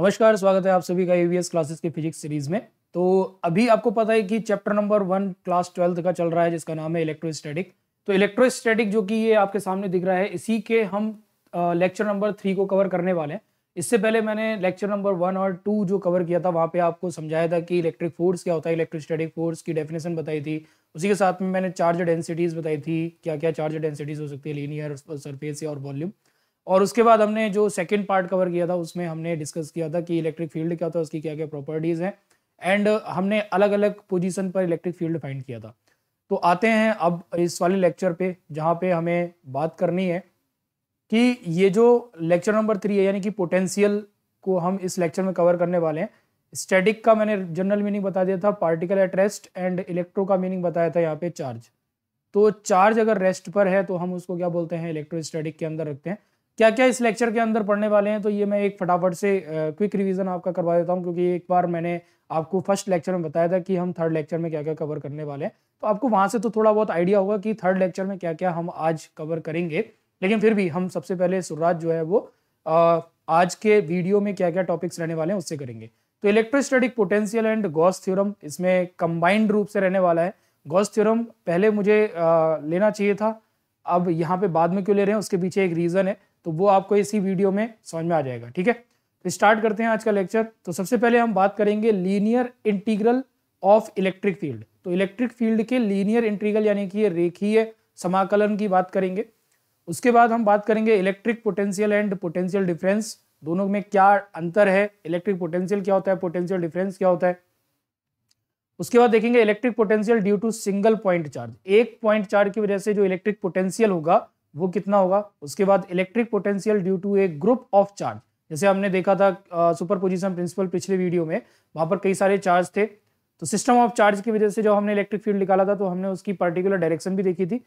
नमस्कार स्वागत है आप सभी का एवीएस क्लासेस के फिजिक्स सीरीज में तो अभी आपको पता है कि chapter number one class twelfth का चल रहा है जिसका नाम है इलेक्ट्रोस्टैटिक तो इलेक्ट्रोस्टैटिक जो कि ये आपके सामने दिख रहा है इसी के हम लेक्चर नंबर थ्री को कवर करने वाले हैं इससे पहले मैंने लेक्चर नंबर वन और टू जो कवर किया था वहाँ पे आपको समझाया था कि इलेक्ट्रिक फोर्स क्या होता है इलेक्ट्रोस्टैटिक फोर्स की डेफिनेशन बताई थी उसी के साथ में मैंने चार्ज डेंसिटीज़ बताई थी क्या क्या चार्ज डेंसिटीज़ हो सकती है लीनियर सरफेस या और वॉल्यूम और उसके बाद हमने जो सेकेंड पार्ट कवर किया था उसमें हमने डिस्कस किया था कि इलेक्ट्रिक फील्ड क्या होता है उसकी क्या क्या प्रॉपर्टीज़ हैं एंड हमने अलग अलग पोजीशन पर इलेक्ट्रिक फील्ड फाइंड किया था तो आते हैं अब इस वाले लेक्चर पे जहाँ पे हमें बात करनी है कि ये जो लेक्चर नंबर थ्री है यानी कि पोटेंशियल को हम इस लेक्चर में कवर करने वाले हैं स्टेटिक का मैंने जनरल मीनिंग बता दिया था particle at rest and electro का मीनिंग बताया था यहाँ पे चार्ज तो चार्ज अगर रेस्ट पर है तो हम उसको क्या बोलते हैं इलेक्ट्रोस्टैटिक के अंदर रखते हैं क्या क्या इस लेक्चर के अंदर पढ़ने वाले हैं तो ये मैं एक फटाफट से क्विक रिवीजन आपका करवा देता हूँ क्योंकि एक बार मैंने आपको फर्स्ट लेक्चर में बताया था कि हम थर्ड लेक्चर में क्या क्या कवर करने वाले हैं तो आपको वहां से तो थोड़ा बहुत आइडिया होगा कि थर्ड लेक्चर में क्या क्या हम आज कवर करेंगे लेकिन फिर भी हम सबसे पहले सुरराज जो है वो आज के वीडियो में क्या क्या टॉपिक्स रहने वाले हैं उससे करेंगे तो electrostatic potential and Gauss theorem इसमें कंबाइंड रूप से रहने वाला है गॉस थ्योरम पहले मुझे लेना चाहिए था अब यहाँ पे बाद में क्यों ले रहे हैं उसके पीछे एक रीज़न है तो वो आपको इसी वीडियो में समझ में आ जाएगा ठीक है तो स्टार्ट करते हैं आज का लेक्चर तो सबसे पहले हम बात करेंगे linear integral of electric field तो इलेक्ट्रिक फील्ड के लीनियर इंटीग्रल यानी कि रेखीय समाकलन की बात करेंगे उसके बाद हम बात करेंगे electric potential and potential difference दोनों में क्या अंतर है इलेक्ट्रिक पोटेंशियल क्या होता है पोटेंशियल डिफरेंस क्या होता है उसके बाद देखेंगे electric potential due to single point charge एक पॉइंट चार्ज की वजह से जो इलेक्ट्रिक पोटेंशियल होगा वो कितना होगा उसके बाद electric potential due to a group of charge जैसे हमने देखा था सुपर पोजिशन प्रिंसिपल पिछले वीडियो में वहां पर कई सारे चार्ज थे तो सिस्टम ऑफ चार्ज की वजह से जो हमने इलेक्ट्रिक फील्ड निकाला था तो हमने उसकी पर्टिकुलर डायरेक्शन भी देखी थी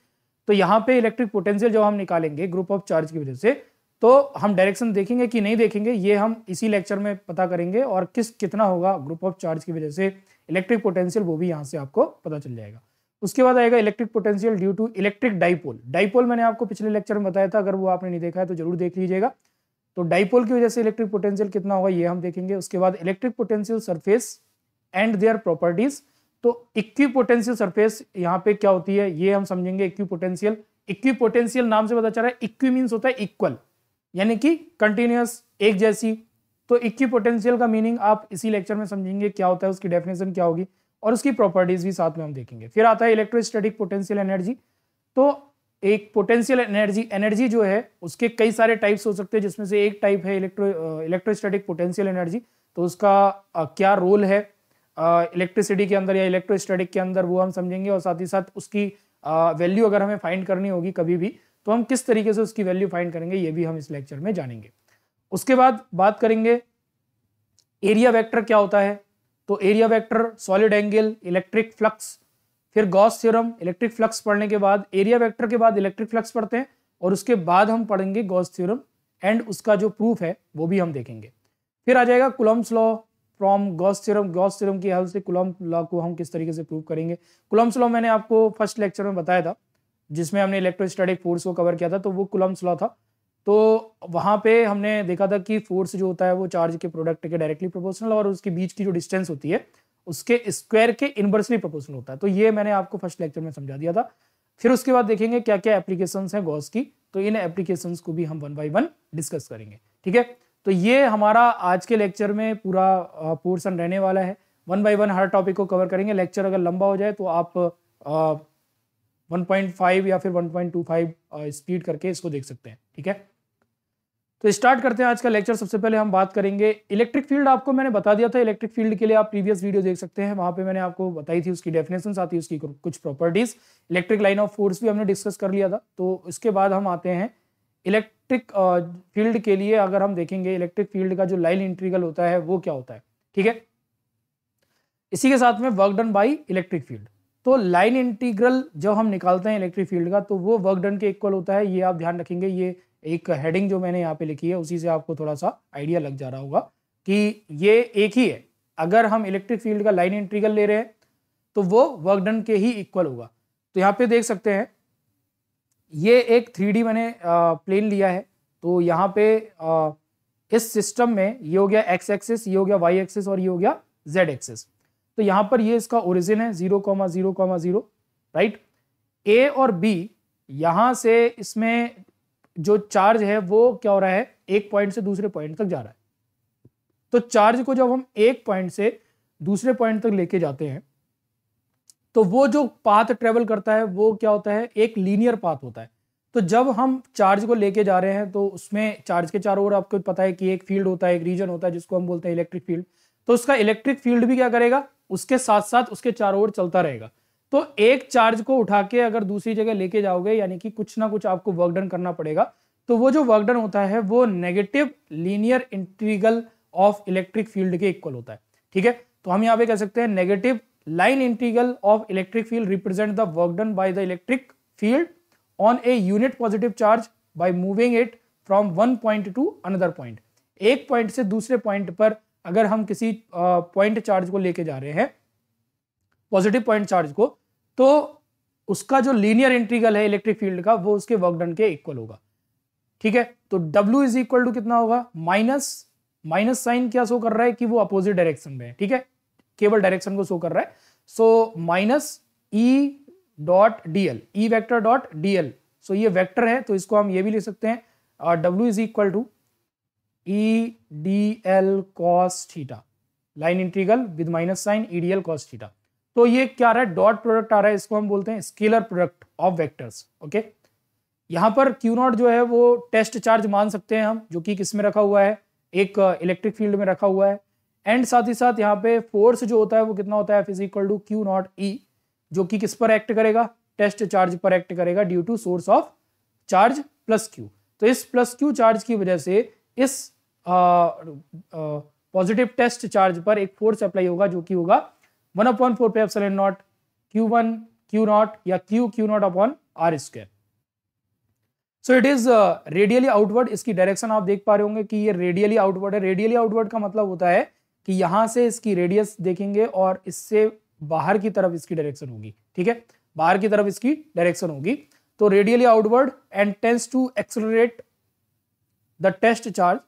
तो यहाँ पे इलेक्ट्रिक पोटेंशियल जो हम निकालेंगे ग्रुप ऑफ चार्ज की वजह से तो हम डायरेक्शन देखेंगे कि नहीं देखेंगे ये हम इसी लेक्चर में पता करेंगे और किस कितना होगा ग्रुप ऑफ चार्ज की वजह से इलेक्ट्रिक पोटेंशियल वो भी यहाँ से आपको पता चल जाएगा उसके बाद आएगा electric potential due to electric dipole dipole मैंने आपको पिछले लेक्चर में बताया था अगर वो आपने नहीं देखा है तो जरूर देख लीजिएगा तो डाइपोल की वजह से इलेक्ट्रिक पोटेंशियल कितना होगा ये हम देखेंगे उसके बाद electric potential surface and their properties तो इक्वी पोटेंशियल सरफेस यहाँ पे क्या होती है ये हम समझेंगे इक्वी पोटेंशियल इक्वी पोटेंशियल नाम से पता चल रहा है इक्वी मीन्स होता है इक्वल यानी कि कंटिन्यूस एक जैसी तो इक्वी पोटेंशियल का मीनिंग आप इसी लेक्चर में समझेंगे क्या होता है उसकी डेफिनेशन क्या होगी और उसकी प्रॉपर्टीज भी साथ में हम देखेंगे फिर आता है इलेक्ट्रोस्टैटिक पोटेंशियल एनर्जी तो एक पोटेंशियल एनर्जी एनर्जी जो है उसके कई सारे टाइप्स हो सकते हैं जिसमें से एक टाइप है इलेक्ट्रो इलेक्ट्रोस्टैटिक पोटेंशियल एनर्जी तो उसका आ, क्या रोल है इलेक्ट्रिसिटी के अंदर या इलेक्ट्रोस्टैटिक के अंदर वो हम समझेंगे और साथ ही साथ उसकी वैल्यू अगर हमें फाइंड करनी होगी कभी भी तो हम किस तरीके से उसकी वैल्यू फाइंड करेंगे ये भी हम इस लेक्चर में जानेंगे उसके बाद बात करेंगे एरिया वेक्टर क्या होता है तो area vector solid angle electric flux फिर गॉस थ्योरम इलेक्ट्रिक फ्लक्स पढ़ने के बाद एरिया वेक्टर के बाद इलेक्ट्रिक फ्लक्स पढ़ते हैं और उसके बाद हम पढ़ेंगे गॉस थ्योरम एंड उसका जो प्रूफ है वो भी हम देखेंगे फिर आ जाएगा Coulomb's law from Gauss theorem Gauss theorem की हेल्प से कुलम लॉ को हम किस तरीके से प्रूव करेंगे कुलम्स लॉ मैंने आपको फर्स्ट लेक्चर में बताया था जिसमें हमने इलेक्ट्रोस्टैटिक फोर्स को कवर किया था तो वो कुलम्स लॉ था तो वहाँ पे हमने देखा था कि फोर्स जो होता है वो चार्ज के प्रोडक्ट के डायरेक्टली प्रोपोर्शनल और उसके बीच की जो डिस्टेंस होती है उसके स्क्वायर के इन्वर्सली प्रोपोर्शनल होता है तो ये मैंने आपको फर्स्ट लेक्चर में समझा दिया था फिर उसके बाद देखेंगे क्या क्या एप्लीकेशन है गॉस की तो इन एप्लीकेशन को भी हम वन बाई वन डिस्कस करेंगे ठीक है तो ये हमारा आज के लेक्चर में पूरा पोर्सन रहने वाला है वन बाई वन हर टॉपिक को कवर करेंगे लेक्चर अगर लंबा हो जाए तो आप वन पॉइंट फाइव या फिर one point two five speed करके इसको देख सकते हैं ठीक है तो स्टार्ट करते हैं आज का लेक्चर सबसे पहले हम बात करेंगे इलेक्ट्रिक फील्ड आपको मैंने बता दिया था इलेक्ट्रिक फील्ड के लिए आप प्रीवियस वीडियो देख सकते हैं वहां पे मैंने आपको बताई थी उसकी डेफिनेशन आती उसकी कुछ properties electric line of force भी हमने डिस्कस कर लिया था तो इसके बाद हम आते हैं इलेक्ट्रिक फील्ड के लिए अगर हम देखेंगे इलेक्ट्रिक फील्ड का जो लाइन इंट्रीगल होता है वो क्या होता है ठीक है इसी के साथ में work done by electric field तो लाइन इंटीग्रल जब हम निकालते हैं इलेक्ट्रिक फील्ड का तो वो वर्क डन के इक्वल होता है ये आप ध्यान रखेंगे ये एक हेडिंग जो मैंने यहाँ पे लिखी है उसी से आपको थोड़ा सा आइडिया लग जा रहा होगा कि ये एक ही है अगर हम इलेक्ट्रिक फील्ड का लाइन इंट्रीगल ले रहे हैं तो वो वर्क डन के ही इक्वल होगा तो यहाँ पे देख सकते हैं ये एक थ्री मैंने प्लेन लिया है तो यहाँ पे आ, इस सिस्टम में ये हो गया एक्स एक्सिस ये हो गया वाई एक्सिस और ये हो गया जेड एक्सिस तो यहाँ पर ये इसका ओरिजिन है zero comma zero comma zero right A और बी यहाँ से इसमें जो चार्ज है वो क्या हो रहा है एक पॉइंट से दूसरे पॉइंट तक जा रहा है तो चार्ज को जब हम एक पॉइंट से दूसरे पॉइंट तक लेके जाते हैं तो वो जो पाथ ट्रेवल करता है वो क्या होता है एक लीनियर पाथ होता है तो जब हम चार्ज को लेके जा रहे हैं तो उसमें चार्ज के चारों ओर आपको पता है कि एक फील्ड होता है एक रीजन होता है जिसको हम बोलते हैं इलेक्ट्रिक फील्ड तो उसका इलेक्ट्रिक फील्ड भी क्या करेगा उसके साथ साथ उसके चारों ओर चलता रहेगा तो एक चार्ज को उठा के अगर दूसरी जगह लेके जाओगे यानी कि कुछ ना कुछ आपको वर्क डन करना पड़ेगा तो वो जो वर्क डन होता है वो negative linear integral of electric field के इक्वल होता है ठीक है तो हम यहाँ पे कह सकते हैं negative line integral of electric field represent the work done by the electric field on a unit positive charge by moving it from one point to another point एक पॉइंट से दूसरे पॉइंट पर अगर हम किसी पॉइंट uh, चार्ज को लेके जा रहे हैं पॉजिटिव पॉइंट चार्ज को तो उसका जो लीनियर इंट्रीगल है इलेक्ट्रिक फील्ड का वो उसके वर्कडन के इक्वल होगा ठीक है तो W इज इक्वल टू कितना होगा माइनस माइनस साइन क्या शो कर रहा है कि वो अपोजिट डायरेक्शन में है ठीक है केवल डायरेक्शन को शो कर रहा है so minus E dot dl E vector dot dl so ये वैक्टर है तो इसको हम ये भी ले सकते हैं और W is equal to E d L cos theta line integral with minus sign E d L cos theta तो ये क्या रहा है डॉट प्रोडक्ट आ रहा है इसको हम बोलते हैं scalar product of vectors okay यहाँ पर क्यू नॉट जो है वो टेस्ट चार्ज मान सकते हैं हम जो कि किस में रखा हुआ है एक इलेक्ट्रिक फील्ड में रखा हुआ है एंड साथ ही साथ यहाँ पे फोर्स जो होता है वो कितना होता है physical to q naught E जो कि किस पर एक्ट करेगा टेस्ट चार्ज पर एक्ट करेगा due to source of charge plus Q तो इस प्लस क्यू चार्ज की वजह से इस पॉजिटिव टेस्ट चार्ज पर एक फोर्स अप्लाई होगा जो कि होगा one upon four pi epsilon naught Q one q naught या q Q naught upon are square so it is radially outward इसकी डायरेक्शन आप देख पा रहे होंगे कि ये रेडियली आउटवर्ड है रेडियली आउटवर्ड का मतलब होता है कि यहां से इसकी रेडियस देखेंगे और इससे बाहर की तरफ इसकी डायरेक्शन होगी ठीक है बाहर की तरफ इसकी डायरेक्शन होगी तो radially outward and tends to accelerate the test charge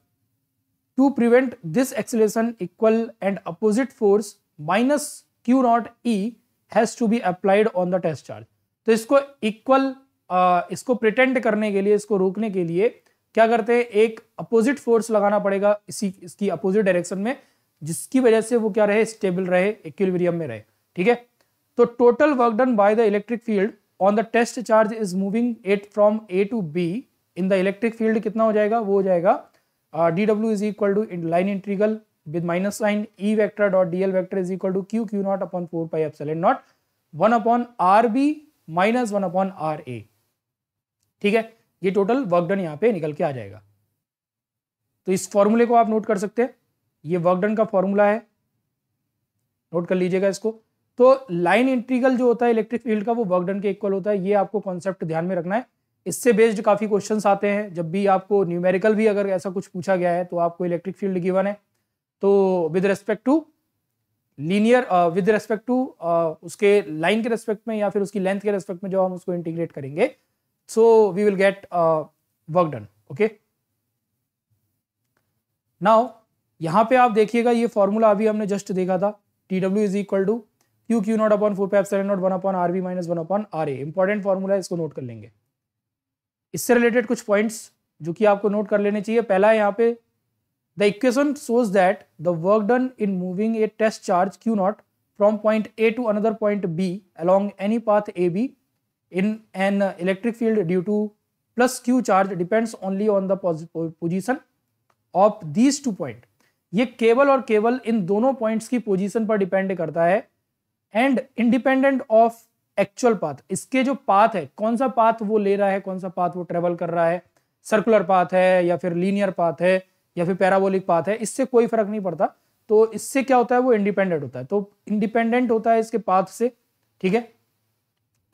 to prevent this acceleration equal and opposite force minus q naught E has to be applied on the test charge तो इसको इक्वल इसको pretend करने के लिए इसको रोकने के लिए क्या करते हैं एक अपोजिट फोर्स लगाना पड़ेगा इसी इसकी अपोजिट डायरेक्शन में जिसकी वजह से वो क्या रहे स्टेबल रहे इक्विलिब्रियम में रहे ठीक है तो total work done by the electric field on the test charge is moving it from A to B in the electric field कितना हो जाएगा वो हो जाएगा d W is equal to line integral with minus sign E vector dot DL vector is equal to Q Q naught upon 4 pi epsilon naught 1 upon RB minus one upon are A ठीक है ये total work done यहाँ पे निकल के आ जाएगा तो इस फॉर्मूले को आप नोट कर सकते हैं ये वर्कडन का फॉर्मूला है नोट कर लीजिएगा इसको तो लाइन इंटीग्रल जो होता है इलेक्ट्रिक फील्ड का वो वर्कडन के इक्वल होता है ये आपको कॉन्सेप्ट ध्यान में रखना है इससे बेस्ड काफ़ी क्वेश्चंस आते हैं जब भी आपको न्यूमेरिकल भी अगर ऐसा कुछ पूछा गया है तो आपको इलेक्ट्रिक फील्ड गिवन है तो with respect to linear with respect to उसके लाइन के रेस्पेक्ट में या फिर उसकी लेंथ के रेस्पेक्ट में जो हम उसको इंटीग्रेट करेंगे so we will get work done okay now यहां पे आप देखिएगा ये फॉर्मूला अभी हमने जस्ट देखा था T W is equal to q Q naught upon four pi seven naught one upon are B minus one upon are A important formula है इसको नोट कर लेंगे इससे रिलेटेड कुछ पॉइंट्स जो कि आपको नोट कर लेने चाहिए पहला है यहाँ पे The equation shows that the work done in moving a test charge Q naught from point A to another point B along any path AB in an electric field due to plus Q charge depends only on the position of these two point. ये केवल और केवल इन दोनों points की position पर depend करता है and independent of actual path इसके जो पाथ है कौन सा पाथ वो ले रहा है कौन सा पाथ वो ट्रेवल कर रहा है सर्कुलर पाथ है या फिर लीनियर पाथ है या फिर पैराबोलिक पाथ है इससे कोई फर्क नहीं पड़ता तो इससे क्या होता है वो इंडिपेंडेंट होता है तो इंडिपेंडेंट होता है इसके पाथ से ठीक है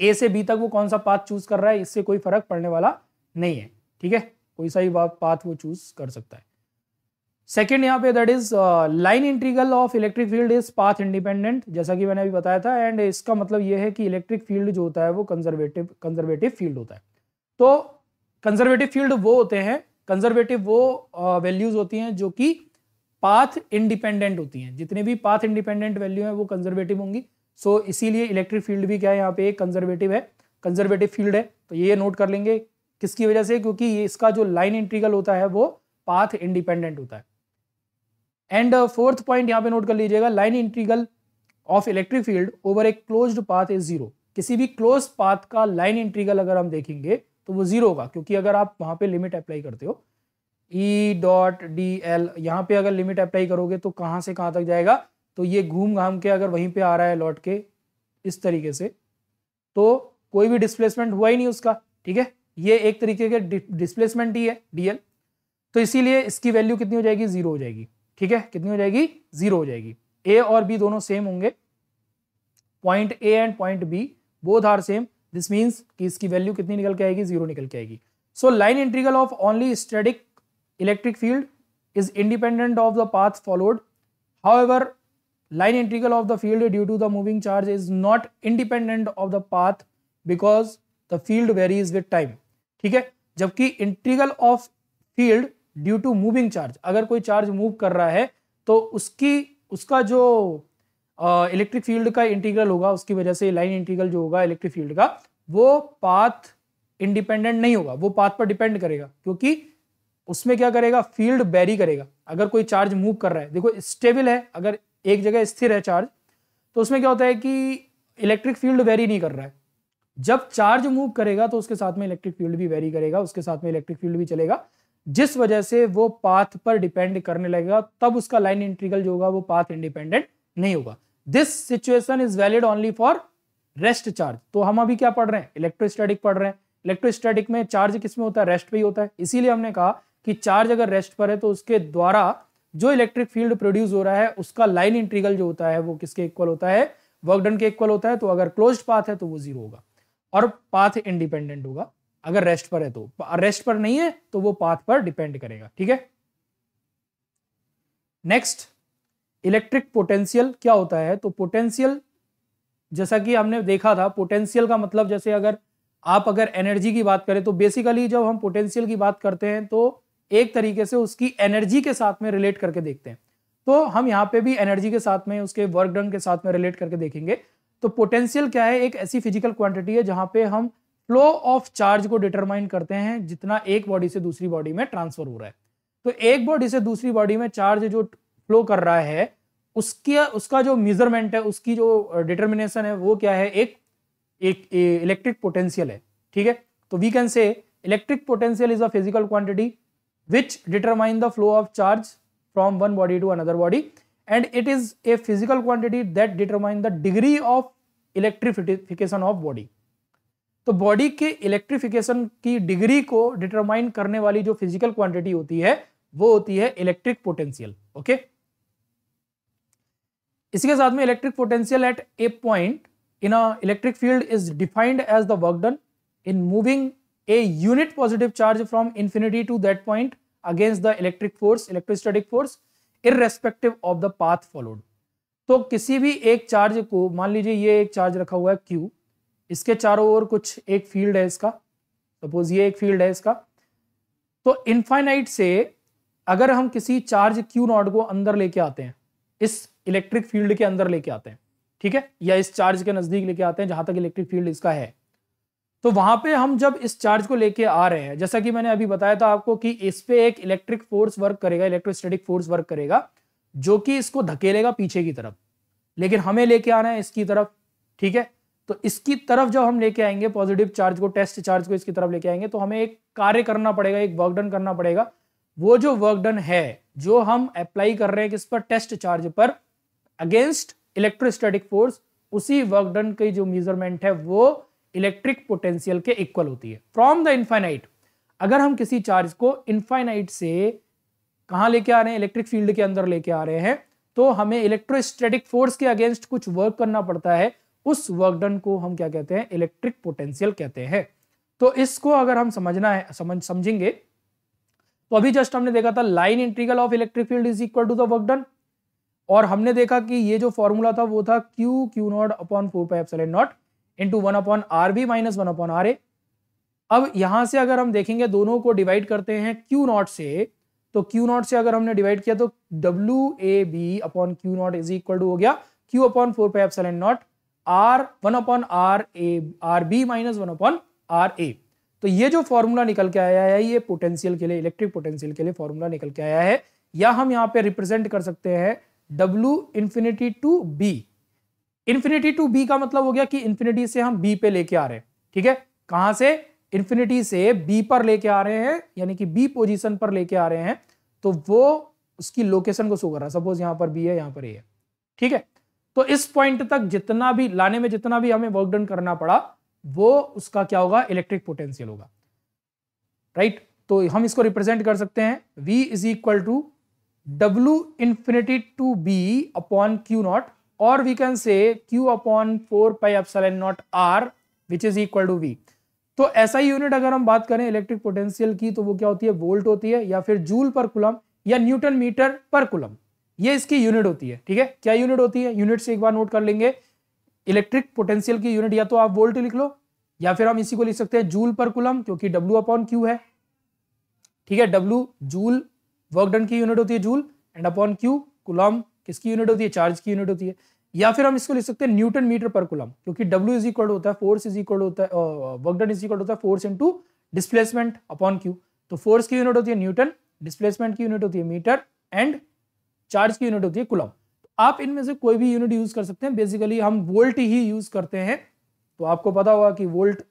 ए से बी तक वो कौन सा पाथ चूज कर रहा है इससे कोई फर्क पड़ने वाला नहीं है ठीक है कोई सा ही पाथ वो चूज कर सकता है सेकेंड यहाँ पे that is line integral of electric field is path independent जैसा कि मैंने अभी बताया था एंड इसका मतलब ये है कि इलेक्ट्रिक फील्ड जो होता है वो कंजर्वेटिव कंजर्वेटिव फील्ड होता है तो कंजर्वेटिव फील्ड वो होते हैं कंजर्वेटिव वो वैल्यूज होती हैं जो कि पाथ इंडिपेंडेंट होती हैं जितने भी पाथ इंडिपेंडेंट वैल्यू हैं वो कंजर्वेटिव होंगी सो so, इसीलिए इलेक्ट्रिक फील्ड भी क्या है यहाँ पे एक कंजर्वेटिव है कंजर्वेटिव फील्ड है तो ये नोट कर लेंगे किसकी वजह से क्योंकि ये इसका जो लाइन इंट्रीगल होता है वो पाथ इंडिपेंडेंट होता है एंड फोर्थ पॉइंट यहाँ पे नोट कर लीजिएगा line integral of electric field over a closed path is zero किसी भी क्लोज पाथ का लाइन इंट्रीगल अगर हम देखेंगे तो वो ज़ीरो होगा क्योंकि अगर आप वहां पे लिमिट अप्लाई करते हो ई डॉट डी एल यहाँ पे अगर लिमिट अप्लाई करोगे तो कहाँ से कहाँ तक जाएगा तो ये घूम घाम के अगर वहीं पे आ रहा है लौट के इस तरीके से तो कोई भी डिस्प्लेसमेंट हुआ ही नहीं उसका ठीक है ये एक तरीके के डिस्प्लेसमेंट ही है डीएल तो इसीलिए इसकी वैल्यू कितनी हो जाएगी जीरो हो जाएगी ठीक है कितनी हो जाएगी जीरो हो जाएगी ए और बी दोनों सेम होंगे point A and point B both are same this means कि इसकी वैल्यू कितनी निकल के आएगी जीरो निकल के आएगी so line integral of only static electric field is independent of the path followed however line integral of the field due to the moving charge is not independent of the path because the field varies with time ठीक है जबकि integral of field due to moving charge अगर कोई charge move कर रहा है तो उसकी उसका जो इलेक्ट्रिक फील्ड का इंटीग्रल होगा उसकी वजह से लाइन इंटीग्रल जो होगा इलेक्ट्रिक फील्ड का वो पाथ इंडिपेंडेंट नहीं होगा वो पाथ पर डिपेंड करेगा क्योंकि उसमें क्या करेगा फील्ड बैरी करेगा अगर कोई चार्ज मूव कर रहा है देखो स्टेबल है अगर एक जगह स्थिर है चार्ज तो उसमें क्या होता है कि इलेक्ट्रिक फील्ड वेरी नहीं कर रहा है जब चार्ज मूव करेगा तो उसके साथ में इलेक्ट्रिक फील्ड भी वेरी करेगा उसके साथ में इलेक्ट्रिक फील्ड भी चलेगा जिस वजह से वो पाथ पर डिपेंड करने लगेगा तब उसका लाइन इंटीग्रल जो होगा वो पाथ इंडिपेंडेंट नहीं होगा this situation is valid only for rest charge तो हम अभी क्या पढ़ रहे हैं इलेक्ट्रोस्टैटिक पढ़ रहे हैं इलेक्ट्रोस्टैटिक में चार्ज किस में होता है रेस्ट पे ही होता है इसीलिए हमने कहा कि चार्ज अगर रेस्ट पर है तो उसके द्वारा जो इलेक्ट्रिक फील्ड प्रोड्यूस हो रहा है उसका लाइन इंट्रीगल जो होता है वो किसके इक्वल होता है वर्कडन के इक्वल होता है तो अगर क्लोज पाथ है तो वो जीरो होगा और पाथ इंडिपेंडेंट होगा अगर रेस्ट पर है तो रेस्ट पर नहीं है तो वो पाथ पर डिपेंड करेगा ठीक है नेक्स्ट इलेक्ट्रिक पोटेंशियल क्या होता है तो पोटेंशियल जैसा कि हमने देखा था पोटेंशियल का मतलब जैसे अगर आप अगर एनर्जी की बात करें तो बेसिकली जब हम पोटेंशियल की बात करते हैं तो एक तरीके से उसकी एनर्जी के साथ में रिलेट करके देखते हैं तो हम यहाँ पे भी एनर्जी के साथ में उसके वर्क डन के साथ में रिलेट करके देखेंगे तो पोटेंशियल क्या है एक ऐसी फिजिकल क्वांटिटी है जहां पे हम फ्लो ऑफ चार्ज को डिटरमाइन करते हैं जितना एक बॉडी से दूसरी बॉडी में ट्रांसफर हो रहा है तो एक बॉडी से दूसरी बॉडी में चार्ज जो फ्लो कर रहा है उसके उसका जो मेजरमेंट है उसकी जो डिटर्मिनेशन है वो क्या है एक एक इलेक्ट्रिक पोटेंशियल है ठीक है तो we can say electric potential is a physical quantity which determine the flow of charge from one body to another body and it is a physical quantity that determine the degree of electrification of body तो body के electrification की degree को determine करने वाली जो physical quantity होती है वो होती है इलेक्ट्रिक पोटेंशियल ओके okay? इसके साथ में electric potential at a point in electric field is defined as the work done moving a unit positive charge from infinity to that point against the electric force force force in respective of the path followed तो किसी भी एक charge को मान लीजिए ये एक charge रखा हुआ है क्यू इसके चारों ओर कुछ एक फील्ड है इसका सपोज ये एक फील्ड है इसका तो इनफाइनाइट से अगर हम किसी चार्ज क्यू नॉट को अंदर लेके आते हैं इस इलेक्ट्रिक फील्ड के अंदर लेके आते हैं ठीक है या इस चार्ज के नजदीक लेके आते हैं जहां तक इलेक्ट्रिक फील्ड इसका है तो वहां पे हम जब इस चार्ज को लेके आ रहे हैं जैसा कि मैंने अभी बताया था आपको कि इस पे एक इलेक्ट्रिक फोर्स वर्क करेगा इलेक्ट्रोस्टेटिक फोर्स वर्क करेगा जो कि इसको धकेलेगा पीछे की तरफ लेकिन हमें लेके आना है इसकी तरफ ठीक है तो इसकी तरफ जब हम लेके आएंगे पॉजिटिव चार्ज को टेस्ट चार्ज को इसकी तरफ लेके आएंगे तो हमें एक कार्य करना पड़ेगा एक वर्कडन करना पड़ेगा वो जो वर्क डन है जो हम अप्लाई कर रहे हैं किस पर टेस्ट चार्ज पर अगेंस्ट इलेक्ट्रोस्टैटिक फोर्स उसी वर्क डन की जो मेजरमेंट है वो इलेक्ट्रिक पोटेंशियल के इक्वल होती है फ्रॉम द इन्फाइनाइट अगर हम किसी चार्ज को इन्फाइनाइट से कहा लेके आ रहे हैं इलेक्ट्रिक फील्ड के अंदर लेके आ रहे हैं तो हमें इलेक्ट्रोस्टैटिक फोर्स के अगेंस्ट कुछ वर्क करना पड़ता है उस वर्क डन को हम क्या कहते हैं इलेक्ट्रिक पोटेंशियल कहते हैं तो इसको अगर हम समझना है समझ समझेंगे तो अभी जस्ट हमने देखा था line integral of electric field is equal to the work done और हमने देखा कि ये जो फॉर्मूला था वो था q Q naught upon four pi epsilon naught into one upon are B minus one upon are A अब यहां से अगर हम देखेंगे दोनों को डिवाइड करते हैं क्यू नॉट से तो क्यू नॉट से अगर हमने डिवाइड किया तो W A B upon Q naught is equal to हो गया Q upon four pi epsilon naught r one upon are A r B minus one upon are A तो ये जो फॉर्मूला निकल के आया है ये पोटेंशियल के लिए इलेक्ट्रिक पोटेंशियल के लिए फॉर्मूला निकल के आया है या हम यहाँ पे रिप्रेजेंट कर सकते हैं W infinity to B infinity to B का मतलब हो गया कि इन्फिनिटी से हम बी पे लेके आ रहे हैं ठीक है कहां से इन्फिनिटी से बी पर लेके आ रहे हैं यानी कि बी पोजिशन पर लेके आ रहे हैं तो वो उसकी लोकेशन को शो कर रहा है सपोज यहाँ पर बी है यहाँ पर ए है ठीक है तो इस पॉइंट तक जितना भी लाने में जितना भी हमें वर्क डन करना पड़ा वो उसका क्या होगा इलेक्ट्रिक पोटेंशियल होगा राइट right? तो हम इसको रिप्रेजेंट कर सकते हैं v is equal to W infinity to B upon Q naught और we can say q upon four pi seven naught r which is equal to v तो ऐसा यूनिट अगर हम बात करें इलेक्ट्रिक पोटेंशियल की तो वो क्या होती है वोल्ट होती है या फिर जूल पर कुलम या न्यूटन मीटर पर कुलम ये इसकी यूनिट होती है ठीक है क्या यूनिट होती है यूनिट से एक बार नोट कर लेंगे इलेक्ट्रिक पोटेंशियल की यूनिट या तो आप वोल्ट लिख लो या फिर हम इसी को लिख सकते हैं जूल पर कुलम क्योंकि डब्ल्यू अपॉन क्यू है ठीक है डब्ल्यू जूल वर्क डन की यूनिट होती है joule and upon q coulomb किसकी यूनिट होती है चार्ज की यूनिट होती है या फिर हम इसको लिख सकते हैं न्यूटन मीटर पर कुलम क्योंकि डब्ल्यू इज इक्वल होता है फोर्स इज इक्वल होता है वर्क डन इज इक्वल होता है force into displacement upon q तो फोर्स की यूनिट होती है न्यूटन डिस्प्लेसमेंट की यूनिट होती है मीटर एंड चार्ज की यूनिट होती है कुलम आप इनमें से कोई भी यूनिट यूज कर सकते हैं बेसिकली हम वोल्ट ही यूज करते हैं तो आपको पता होगा कि वोल्ट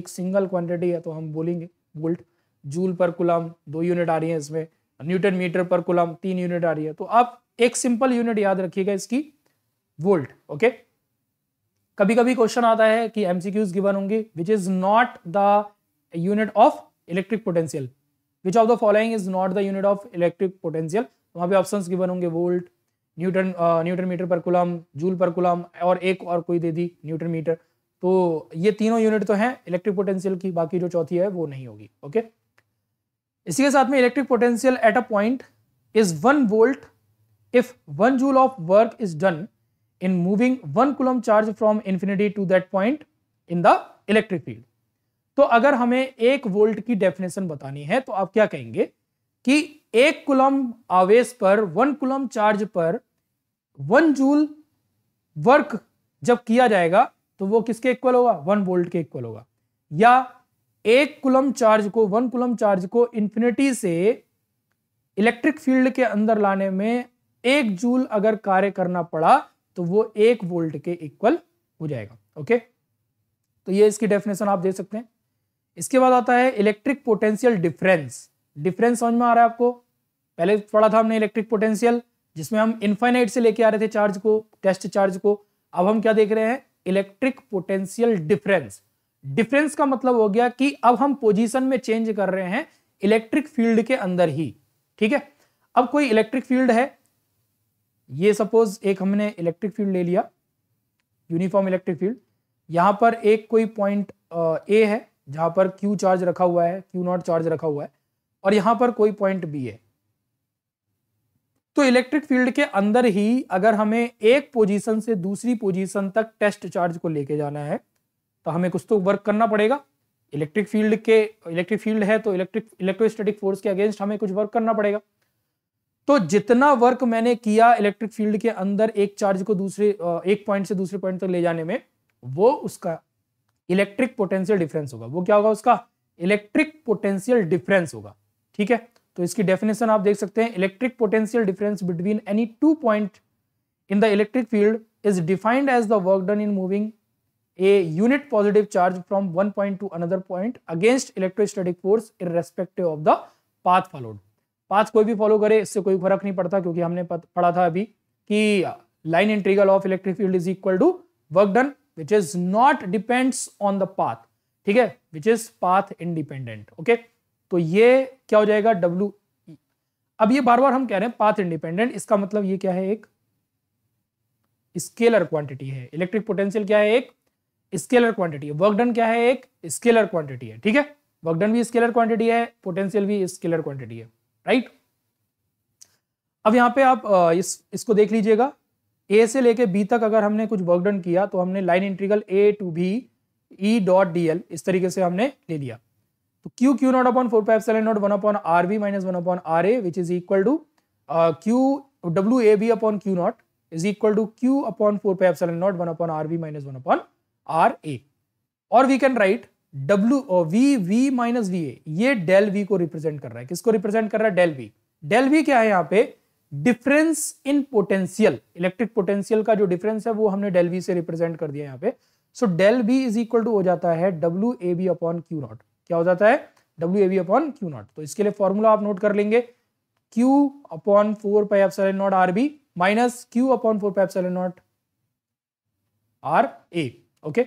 एक सिंगल क्वांटिटी है तो हम बोलेंगे वोल्ट जूल पर कुलम दो यूनिट आ रही है इसमें न्यूटन मीटर पर कुलम तीन यूनिट आ रही है तो आप एक सिंपल यूनिट याद रखिएगा इसकी वोल्ट ओके कभी कभी क्वेश्चन आता है कि एमसीक्यूज गिवन होंगे which is not the unit of electric potential which of the following is not the unit of electric potential वहां पे ऑप्शंस गिवन होंगे वोल्ट न्यूटन न्यूटन मीटर पर कुलम जूल पर कुलम और एक और कोई दे दी न्यूटन मीटर तो ये तीनों यूनिट तो हैं इलेक्ट्रिक पोटेंशियल की बाकी जो चौथी है वो नहीं होगी ओके इसी के साथ में electric potential at a point is one volt if one joule of work is done in moving one coulomb charge from infinity to that point in the electric field तो अगर हमें एक वोल्ट की definition बतानी है तो आप क्या कहेंगे कि एक कुलम आवेश पर वन कुलम चार्ज पर वन जूल वर्क जब किया जाएगा तो वो किसके इक्वल होगा वन वोल्ट के इक्वल होगा या एक कुलम चार्ज को वन कुलम चार्ज को इंफिनिटी से इलेक्ट्रिक फील्ड के अंदर लाने में एक जूल अगर कार्य करना पड़ा तो वो एक वोल्ट के इक्वल हो जाएगा ओके तो ये इसकी डेफिनेशन आप दे सकते हैं इसके बाद आता है इलेक्ट्रिक पोटेंशियल डिफरेंस डिफरेंस समझ में आ रहा है आपको पहले पढ़ा था हमने इलेक्ट्रिक पोटेंशियल जिसमें हम इन्फाइनाइट से लेके आ रहे थे चार्ज को टेस्ट चार्ज को अब हम क्या देख रहे हैं इलेक्ट्रिक पोटेंशियल डिफरेंस डिफरेंस का मतलब हो गया कि अब हम पोजीशन में चेंज कर रहे हैं इलेक्ट्रिक फील्ड के अंदर ही ठीक है अब कोई इलेक्ट्रिक फील्ड है ये सपोज एक हमने इलेक्ट्रिक फील्ड ले लिया यूनिफॉर्म इलेक्ट्रिक फील्ड यहां पर एक कोई पॉइंट ए है जहां पर क्यू चार्ज रखा हुआ है क्यू नॉट चार्ज रखा हुआ है और यहां पर कोई पॉइंट बी है तो इलेक्ट्रिक फील्ड के अंदर ही अगर हमें एक पोजीशन से दूसरी पोजीशन तक टेस्ट चार्ज को लेके जाना है तो हमें कुछ तो वर्क करना पड़ेगा इलेक्ट्रिक फील्ड के इलेक्ट्रिक फील्ड है तो इलेक्ट्रिक इलेक्ट्रोस्टेटिक फोर्स के अगेंस्ट हमें कुछ वर्क करना पड़ेगा तो जितना वर्क मैंने किया इलेक्ट्रिक फील्ड के अंदर एक चार्ज को दूसरे एक पॉइंट से दूसरे पॉइंट तक ले जाने में वो उसका इलेक्ट्रिक पोटेंशियल डिफरेंस होगा वो क्या होगा उसका इलेक्ट्रिक पोटेंशियल डिफरेंस होगा ठीक है तो इसकी डेफिनेशन आप देख सकते हैं electric potential difference between any two point in the electric field is defined as the work done in moving a unit positive charge from one point to another point against against force in respective of the path followed path कोई भी follow करे इससे कोई फर्क नहीं पड़ता क्योंकि हमने पढ़ा था अभी कि line integral of electric field is equal to work done which is not depends on the path ठीक है which is path independent okay तो ये क्या हो जाएगा डब्ल्यू ई e। अब ये बार बार हम कह रहे हैं पाथ इंडिपेंडेंट इसका मतलब ये क्या है एक स्केलर क्वांटिटी है इलेक्ट्रिक पोटेंशियल क्या है एक स्केलर क्वांटिटी है वर्कडन क्या है एक स्केलर क्वांटिटी है ठीक है वर्कडन भी स्केलर क्वांटिटी है पोटेंशियल भी स्केलर क्वांटिटी है राइट अब यहां पे आप इस इसको देख लीजिएगा ए से लेके बी तक अगर हमने कुछ वर्कडन किया तो हमने line integral A to B E dot D L इस तरीके से हमने ले लिया तो Q Q naught upon four pi seven naught one upon are B minus one upon are A which is equal to Q W A B upon Q naught is equal to Q upon four pi seven naught one upon are B minus one upon are A और we can right W V V minus V A ये del we को represent कर रहा है किसको represent कर रहा है डेल वी डेल वी क्या है यहाँ पे difference in potential electric potential का जो डिफरेंस है वो हमने डेल वी से रिप्रेजेंट कर दिया यहाँ पे so del V is equal to हो जाता है W A B upon Q naught क्या हो जाता है W A B upon Q naught तो इसके लिए फॉर्मूला आप नोट कर लेंगे Q upon four pi epsilon naught R B minus Q upon four pi epsilon naught R A okay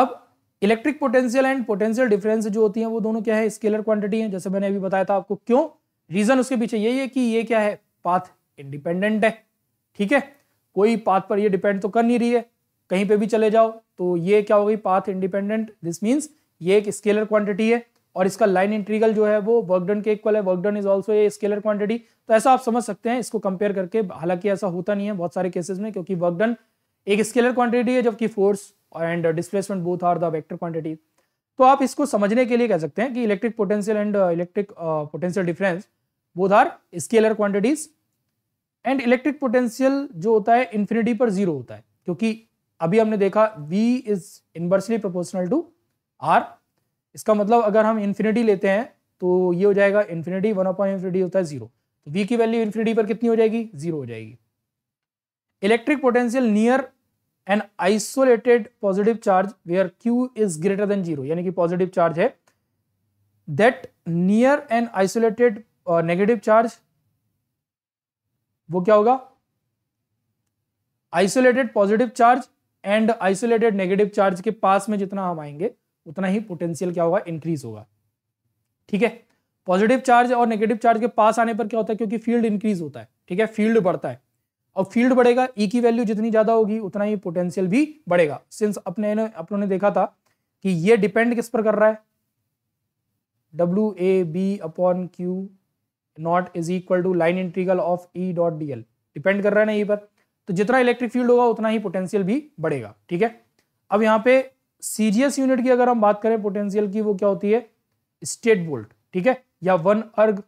अब electric potential and potential difference जो होती है वो दोनों क्या है स्केलर क्वांटिटी है जैसे मैंने अभी बताया था आपको क्यों रीजन उसके पीछे यही है कि ये क्या है पाथ इंडिपेंडेंट है ठीक है कोई पाथ पर ये डिपेंड तो कर नहीं रही है कहीं पे भी चले जाओ तो ये क्या हो गई पाथ इंडिपेंडेंट दिस मीन्स ये एक स्केलर क्वांटिटी है और इसका लाइन इंट्रीगल जो है वो वर्कडन के इक्वल है work done is also a scalar quantity तो ऐसा आप समझ सकते हैं इसको कंपेयर करके हालांकि ऐसा होता नहीं है बहुत सारे केसेस में क्योंकि वर्कडन एक स्केलर क्वांटिटी है जबकि force and displacement both are the vector quantity तो आप इसको समझने के लिए कह सकते हैं कि electric potential and electric potential difference both are scalar quantities and electric potential जो होता है इन्फिनिटी पर जीरो होता है क्योंकि अभी हमने देखा v is inversely proportional to r इसका मतलब अगर हम इन्फिनिटी लेते हैं तो ये हो जाएगा इन्फिनिटी वन अपॉन इन्फिनिटी होता है जीरो तो v की वैल्यू इन्फिनिटी पर कितनी हो जाएगी जीरो हो जाएगी electric potential near an isolated positive charge where q is greater than zero यानी कि पॉजिटिव चार्ज है that near an isolated negative charge वो क्या होगा isolated positive charge and isolated negative charge के पास में जितना हम आएंगे उतना ही पोटेंशियल क्या होगा इंक्रीज होगा ठीक है पॉजिटिव चार्ज और नेगेटिव चार्ज के पास आने पर क्या होता है क्योंकि फील्ड इंक्रीज होता है ठीक है फील्ड बढ़ता है और फील्ड बढ़ेगा ई e की वैल्यू जितनी ज्यादा होगी उतना ही पोटेंशियल भी बढ़ेगा सिंस अपने अपनों ने देखा था कि ये डिपेंड किस पर कर रहा है W A B upon Q naught is equal to line integral of E dot D L depend कर रहा है ना ये e पर तो जितना इलेक्ट्रिक फील्ड होगा उतना ही पोटेंशियल भी बढ़ेगा ठीक है अब यहाँ पे सीजीएस यूनिट की अगर हम बात करें पोटेंशियल की वो क्या होती है स्टेट बोल्ट ठीक है या वन अर्ग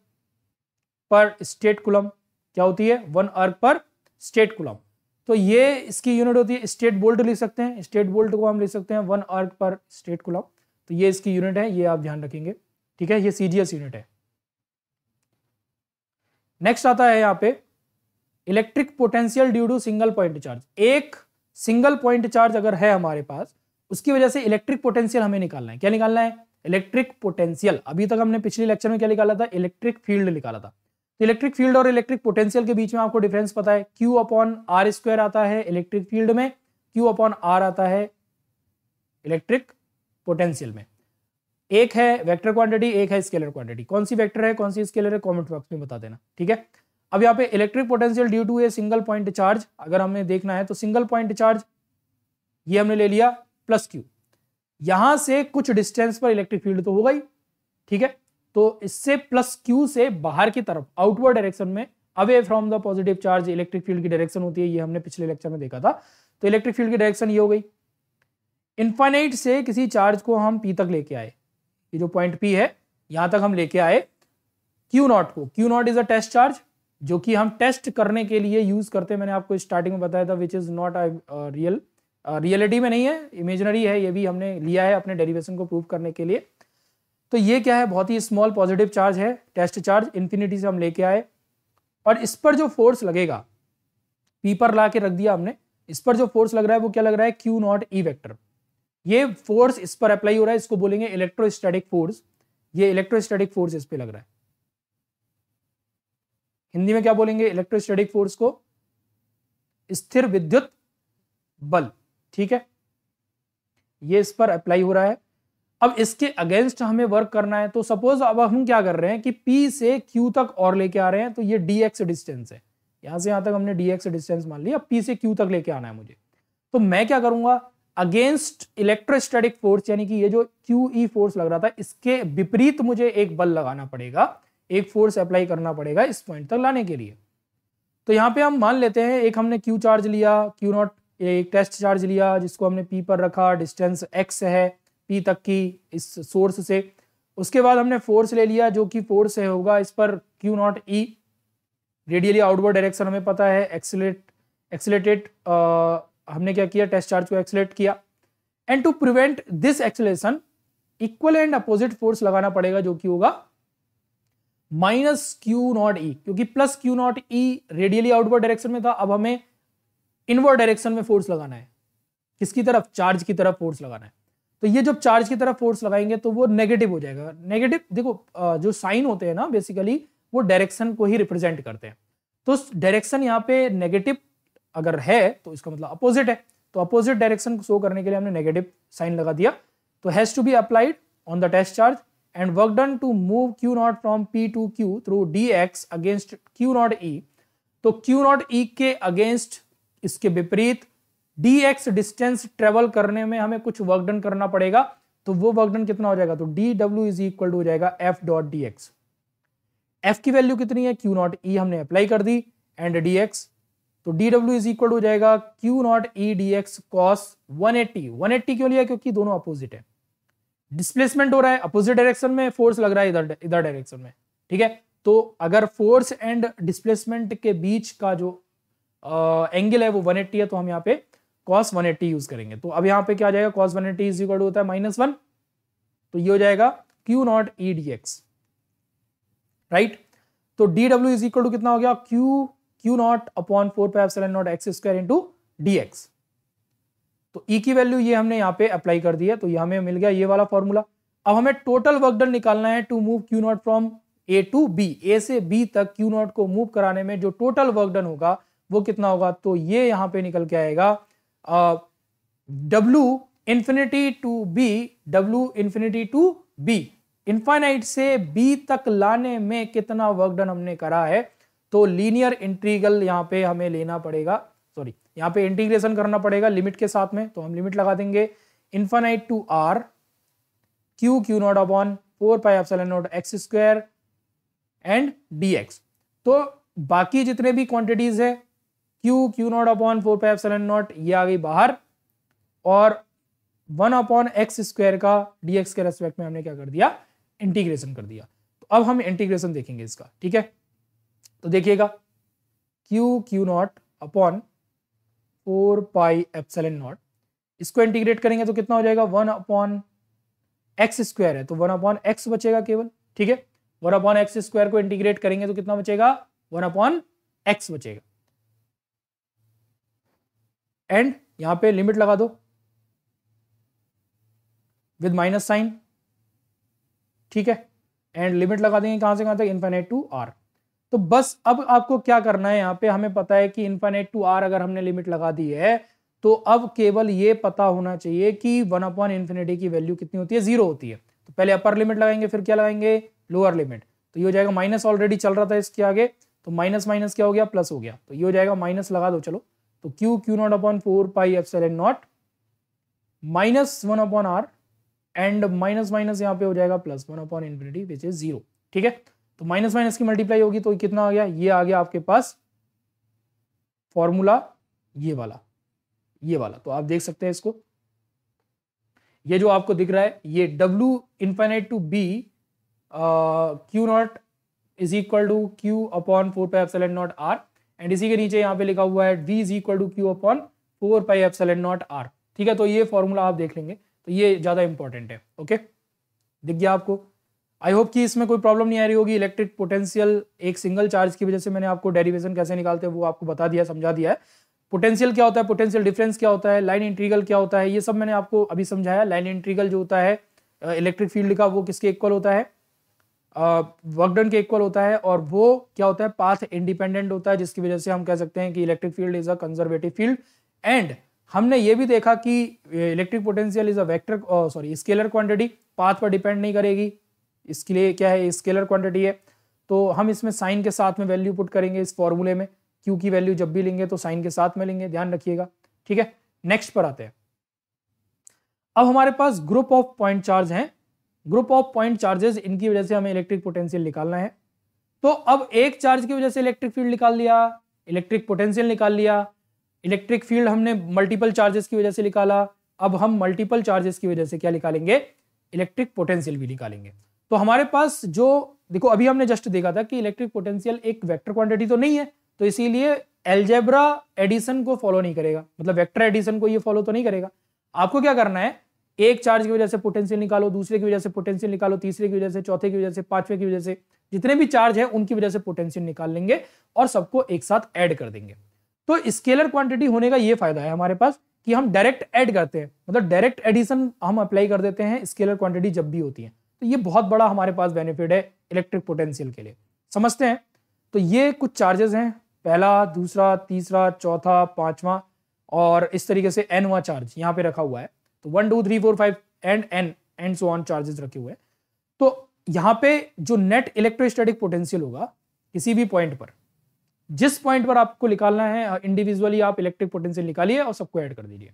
पर स्टेट कुलम क्या होती है वन अर्ग पर स्टेट कुलम तो ये इसकी यूनिट होती है स्टेट बोल्ट लिख सकते हैं स्टेट बोल्ट को हम लिख सकते हैं वन अर्ग पर स्टेट कुलम तो ये इसकी यूनिट है ये आप ध्यान रखेंगे ठीक है ये सीजीएस यूनिट है नेक्स्ट आता है यहाँ पे electric potential due to single point charge एक सिंगल पॉइंट चार्ज अगर है हमारे पास उसकी वजह से इलेक्ट्रिक पोटेंशियल हमें निकालना है क्या निकालना है इलेक्ट्रिक पोटेंशियल अभी तक हमने पिछले लेक्चर में क्या निकाला था इलेक्ट्रिक फील्ड निकाला था तो इलेक्ट्रिक फील्ड और इलेक्ट्रिक पोटेंशियल के बीच में आपको डिफरेंस पता है क्यू अपॉन आर स्क्वायर आता है इलेक्ट्रिक फील्ड में क्यू अपॉन आर आता है इलेक्ट्रिक पोटेंशियल में एक है वेक्टर क्वांटिटी एक है स्केलर क्वांटिटी कौन सी वेक्टर है कौन सी स्केलर है कमेंट बॉक्स में बता देना ठीक है अब यहाँ पे electric potential due to a single point charge अगर हमें देखना है तो सिंगल पॉइंट चार्ज ये हमने ले लिया प्लस क्यू यहां से कुछ डिस्टेंस पर इलेक्ट्रिक फील्ड तो हो गई ठीक है तो इससे प्लस क्यू से बाहर की तरफ आउटवर्ड डायरेक्शन में away from the positive charge electric field की डायरेक्शन होती है ये हमने पिछले लेक्चर में देखा था तो इलेक्ट्रिक फील्ड की डायरेक्शन ये हो गई इन्फाइनाइट से किसी चार्ज को हम पी तक लेके आए ये जो पॉइंट पी है यहां तक हम लेके आए क्यू नॉट को Q naught is a test charge जो कि हम टेस्ट करने के लिए यूज करते हैं मैंने आपको स्टार्टिंग में बताया था which is not real reality में नहीं है इमेजनरी है ये भी हमने लिया है अपने डेरिवेशन को प्रूव करने के लिए तो ये क्या है बहुत ही स्मॉल पॉजिटिव चार्ज है टेस्ट चार्ज इन्फिनिटी से हम लेके आए और इस पर जो फोर्स लगेगा पीपर ला के रख दिया हमने इस पर जो फोर्स लग रहा है वो क्या लग रहा है क्यू नॉट ई वैक्टर ये फोर्स इस पर अप्लाई हो रहा है इसको बोलेंगे इलेक्ट्रोस्टैटिक फोर्स ये इलेक्ट्रोस्टैटिक फोर्स इस पर लग रहा है हिंदी में क्या बोलेंगे इलेक्ट्रोस्टैटिक फोर्स को स्थिर विद्युत बल ठीक है ये इस पर अप्लाई हो रहा है अब इसके अगेंस्ट हमें वर्क करना है तो सपोज अब हम क्या कर रहे हैं कि P से Q तक और लेके आ रहे हैं तो ये dx डिस्टेंस है यहां से यहां तक हमने dx डिस्टेंस मान लिया P से Q तक लेके आना है मुझे तो मैं क्या करूंगा अगेंस्ट इलेक्ट्रोस्टैटिक फोर्स यानी कि ये जो क्यू ई फोर्स लग रहा था इसके विपरीत मुझे एक बल लगाना पड़ेगा एक फोर्स अप्लाई करना पड़ेगा इस पॉइंट तक लाने के लिए तो यहाँ पे हम मान लेते हैं एक हमने क्यू चार्ज लिया क्यू नॉट एक टेस्ट चार्ज लिया जिसको हमने पी पर रखा डिस्टेंस एक्स है पी तक की इस सोर्स से उसके बाद हमने फोर्स ले लिया जो कि फोर्स होगा इस पर Q naught E radially outward direction हमें पता है एक्सलेट एक्सलेटेड हमने क्या किया टेस्ट चार्ज को एक्सलेट किया and to prevent this acceleration equal and opposite force लगाना पड़ेगा जो कि होगा माइनस क्यू नॉट ई क्योंकि plus Q naught E radially outward direction में था अब हमें इनवर्ड डायरेक्शन में फोर्स लगाना है किसकी तरफ चार्ज की तरफ फोर्स लगाना है तो ये जब चार्ज की तरफ फोर्स लगाएंगे तो वो नेगेटिव हो जाएगा नेगेटिव देखो जो साइन होते हैं ना बेसिकली वो डायरेक्शन को ही रिप्रेजेंट करते हैं तो डायरेक्शन यहाँ पे नेगेटिव अगर है तो इसका मतलब अपोजिट है तो अपोजिट डायरेक्शन शो करने के लिए हमने नेगेटिव साइन लगा दिया तो has to be applied on the test charge and work done to move q naught from p to q through dx against q naught e तो q naught e के against इसके विपरीत dx distance travel करने में हमें कुछ work done करना पड़ेगा तो वो वर्क डन कितना हो जाएगा तो D W is equal to हो जाएगा F dot D X F की वैल्यू कितनी है क्यू नॉट ई हमने अप्लाई कर दी एंड डी एक्स तो डी डब्ल्यू इज इक्वल हो जाएगा Q naught E D X cos one eighty one eighty क्यों लिया क्योंकि दोनों अपोजिट है डिस्प्लेसमेंट हो रहा है अपोजिट डायरेक्शन में फोर्स लग रहा है इधर इधर डायरेक्शन में ठीक है तो अगर फोर्स एंड डिस्प्लेसमेंट के बीच का जो एंगल है वो 180 है तो हम यहाँ पे कॉस 180 यूज करेंगे तो अब यहाँ पे क्या जाएगा कॉस 180 एट्टी इज होता है माइनस वन तो ये हो जाएगा Q naught E D X right तो D W is equal to कितना हो गया Q Q naught upon four pi seven naught X square into D X तो ई e की वैल्यू ये हमने यहाँ पे अप्लाई कर दिया तो ये हमें मिल गया ये वाला फॉर्मूला अब हमें टोटल वर्कडन निकालना है to move Q naught from A to B A से बी तक क्यू नॉट को मूव कराने में जो टोटल वर्कडन होगा वो कितना होगा तो ये यहाँ पे निकल के आएगा W infinity to B W infinity to B infinite से बी तक लाने में कितना वर्कडन हमने करा है तो लीनियर इंट्रीगल यहाँ पे हमें लेना पड़ेगा यहाँ पे इंटीग्रेशन करना पड़ेगा लिमिट के साथ में तो हम लिमिट लगा देंगे infinite to R Q Q naught upon four pi epsilon naught X square and D तो बाकी जितने भी क्वांटिटीज है Q Q naught upon four pi एफ नॉट ये आ गई बाहर और वन अपॉन एक्स स्क्वायर का डी के रेस्पेक्ट में हमने क्या कर दिया इंटीग्रेशन कर दिया तो अब हम इंटीग्रेशन देखेंगे इसका ठीक है तो देखिएगा Q Q naught upon four pi epsilon naught इसको इंटीग्रेट करेंगे तो कितना हो जाएगा वन अपॉन एक्स स्क्वायर है तो वन अपॉन एक्स बचेगा केवल ठीक है वन अपॉन एक्स स्क्वायर को इंटीग्रेट करेंगे तो कितना बचेगा वन अपॉन एक्स बचेगा एंड यहां पे लिमिट लगा दो विद माइनस साइन ठीक है एंड लिमिट लगा देंगे कहां से कहां तक इन्फाइनेट टू आर तो बस अब आपको क्या करना है यहाँ पे हमें पता है कि इन्फाइनेट टू आर अगर हमने लिमिट लगा दी है तो अब केवल ये पता होना चाहिए कि वन अपॉन इन्फिनिटी की वैल्यू कितनी होती है जीरो होती है तो पहले अपर लिमिट लगाएंगे फिर क्या लगाएंगे लोअर लिमिट तो ये हो जाएगा माइनस ऑलरेडी चल रहा था इसके आगे तो माइनस माइनस क्या हो गया प्लस हो गया तो ये हो जाएगा माइनस लगा दो चलो तो Q Q naught upon four pi epsilon naught minus one upon R and minus minus यहाँ पे हो जाएगा plus one upon infinity which is zero ठीक है तो माइनस माइनस की मल्टीप्लाई होगी तो कितना आ गया ये आ गया आपके पास फॉर्मूला ये वाला ये वाला तो आप देख सकते हैं इसको ये जो आपको दिख रहा है ये W infinite to B uh, Q naught is equal to Q upon four pi epsilon naught R एंड इसी के नीचे यहाँ पे लिखा हुआ है V is equal to Q upon four pi epsilon naught R ठीक है तो ये फॉर्मूला आप देख लेंगे तो ये ज़्यादा इंपॉर्टेंट है ओके दिख गया आपको आई होप कि इसमें कोई प्रॉब्लम नहीं आ रही होगी इलेक्ट्रिक पोटेंशियल एक सिंगल चार्ज की वजह से मैंने आपको डेरिवेशन कैसे निकालते हैं वो आपको बता दिया समझा दिया है पोटेंशियल क्या होता है पोटेंशियल डिफरेंस क्या होता है लाइन इंट्रीगल क्या होता है ये सब मैंने आपको अभी समझाया लाइन इंट्रीगल जो होता है इलेक्ट्रिक फील्ड का वो किसके इक्वल होता है वर्कडन के इक्वल होता है और वो क्या होता है पाथ इंडिपेंडेंट होता है जिसकी वजह से हम कह सकते हैं कि electric field is a conservative field and हमने ये भी देखा कि electric potential is a vector sorry scalar quantity path पर डिपेंड नहीं करेगी इसके लिए क्या है स्केलर क्वांटिटी है तो हम इसमें साइन के साथ में वैल्यू पुट करेंगे इस फॉर्मूले में क्यू की वैल्यू जब भी लेंगे तो साइन के साथ में लेंगे ध्यान रखिएगा ठीक है नेक्स्ट पर आते हैं अब हमारे पास ग्रुप ऑफ पॉइंट चार्ज हैं ग्रुप ऑफ पॉइंट चार्जेस इनकी वजह से हमें इलेक्ट्रिक पोटेंशियल निकालना है तो अब एक चार्ज की वजह से इलेक्ट्रिक फील्ड निकाल लिया इलेक्ट्रिक पोटेंशियल निकाल लिया इलेक्ट्रिक फील्ड हमने मल्टीपल चार्जेस की वजह से निकाला अब हम मल्टीपल चार्जेस की वजह से क्या निकालेंगे इलेक्ट्रिक पोटेंशियल भी निकालेंगे तो हमारे पास जो देखो अभी हमने जस्ट देखा था कि इलेक्ट्रिक पोटेंशियल एक वेक्टर क्वांटिटी तो नहीं है तो इसीलिए एल्जेब्रा एडिशन को फॉलो नहीं करेगा मतलब वेक्टर एडिशन को ये फॉलो तो नहीं करेगा आपको क्या करना है एक चार्ज की वजह से पोटेंशियल निकालो दूसरे की वजह से पोटेंशियल निकालो तीसरे की वजह से चौथे की वजह से पांचवे की वजह से जितने भी चार्ज है उनकी वजह से पोटेंशियल निकाल लेंगे और सबको एक साथ एड कर देंगे तो स्केलर क्वांटिटी होने का ये फायदा है हमारे पास कि हम डायरेक्ट ऐड करते हैं मतलब डायरेक्ट एडिशन हम अप्लाई कर देते हैं स्केलर क्वांटिटी जब भी होती है तो ये बहुत बड़ा हमारे पास बेनिफिट है इलेक्ट्रिक पोटेंशियल के लिए समझते हैं तो ये कुछ चार्जेस हैं पहला दूसरा तीसरा चौथा पांचवा और इस तरीके से एनवा चार्ज यहाँ पे रखा हुआ है तो one two three four five and N and so on charges रखे हुए हैं तो यहाँ पे जो नेट इलेक्ट्रोस्टैटिक पोटेंशियल होगा किसी भी पॉइंट पर जिस पॉइंट पर आपको निकालना है इंडिविजुअली आप इलेक्ट्रिक पोटेंशियल निकालिए और सबको ऐड कर दीजिए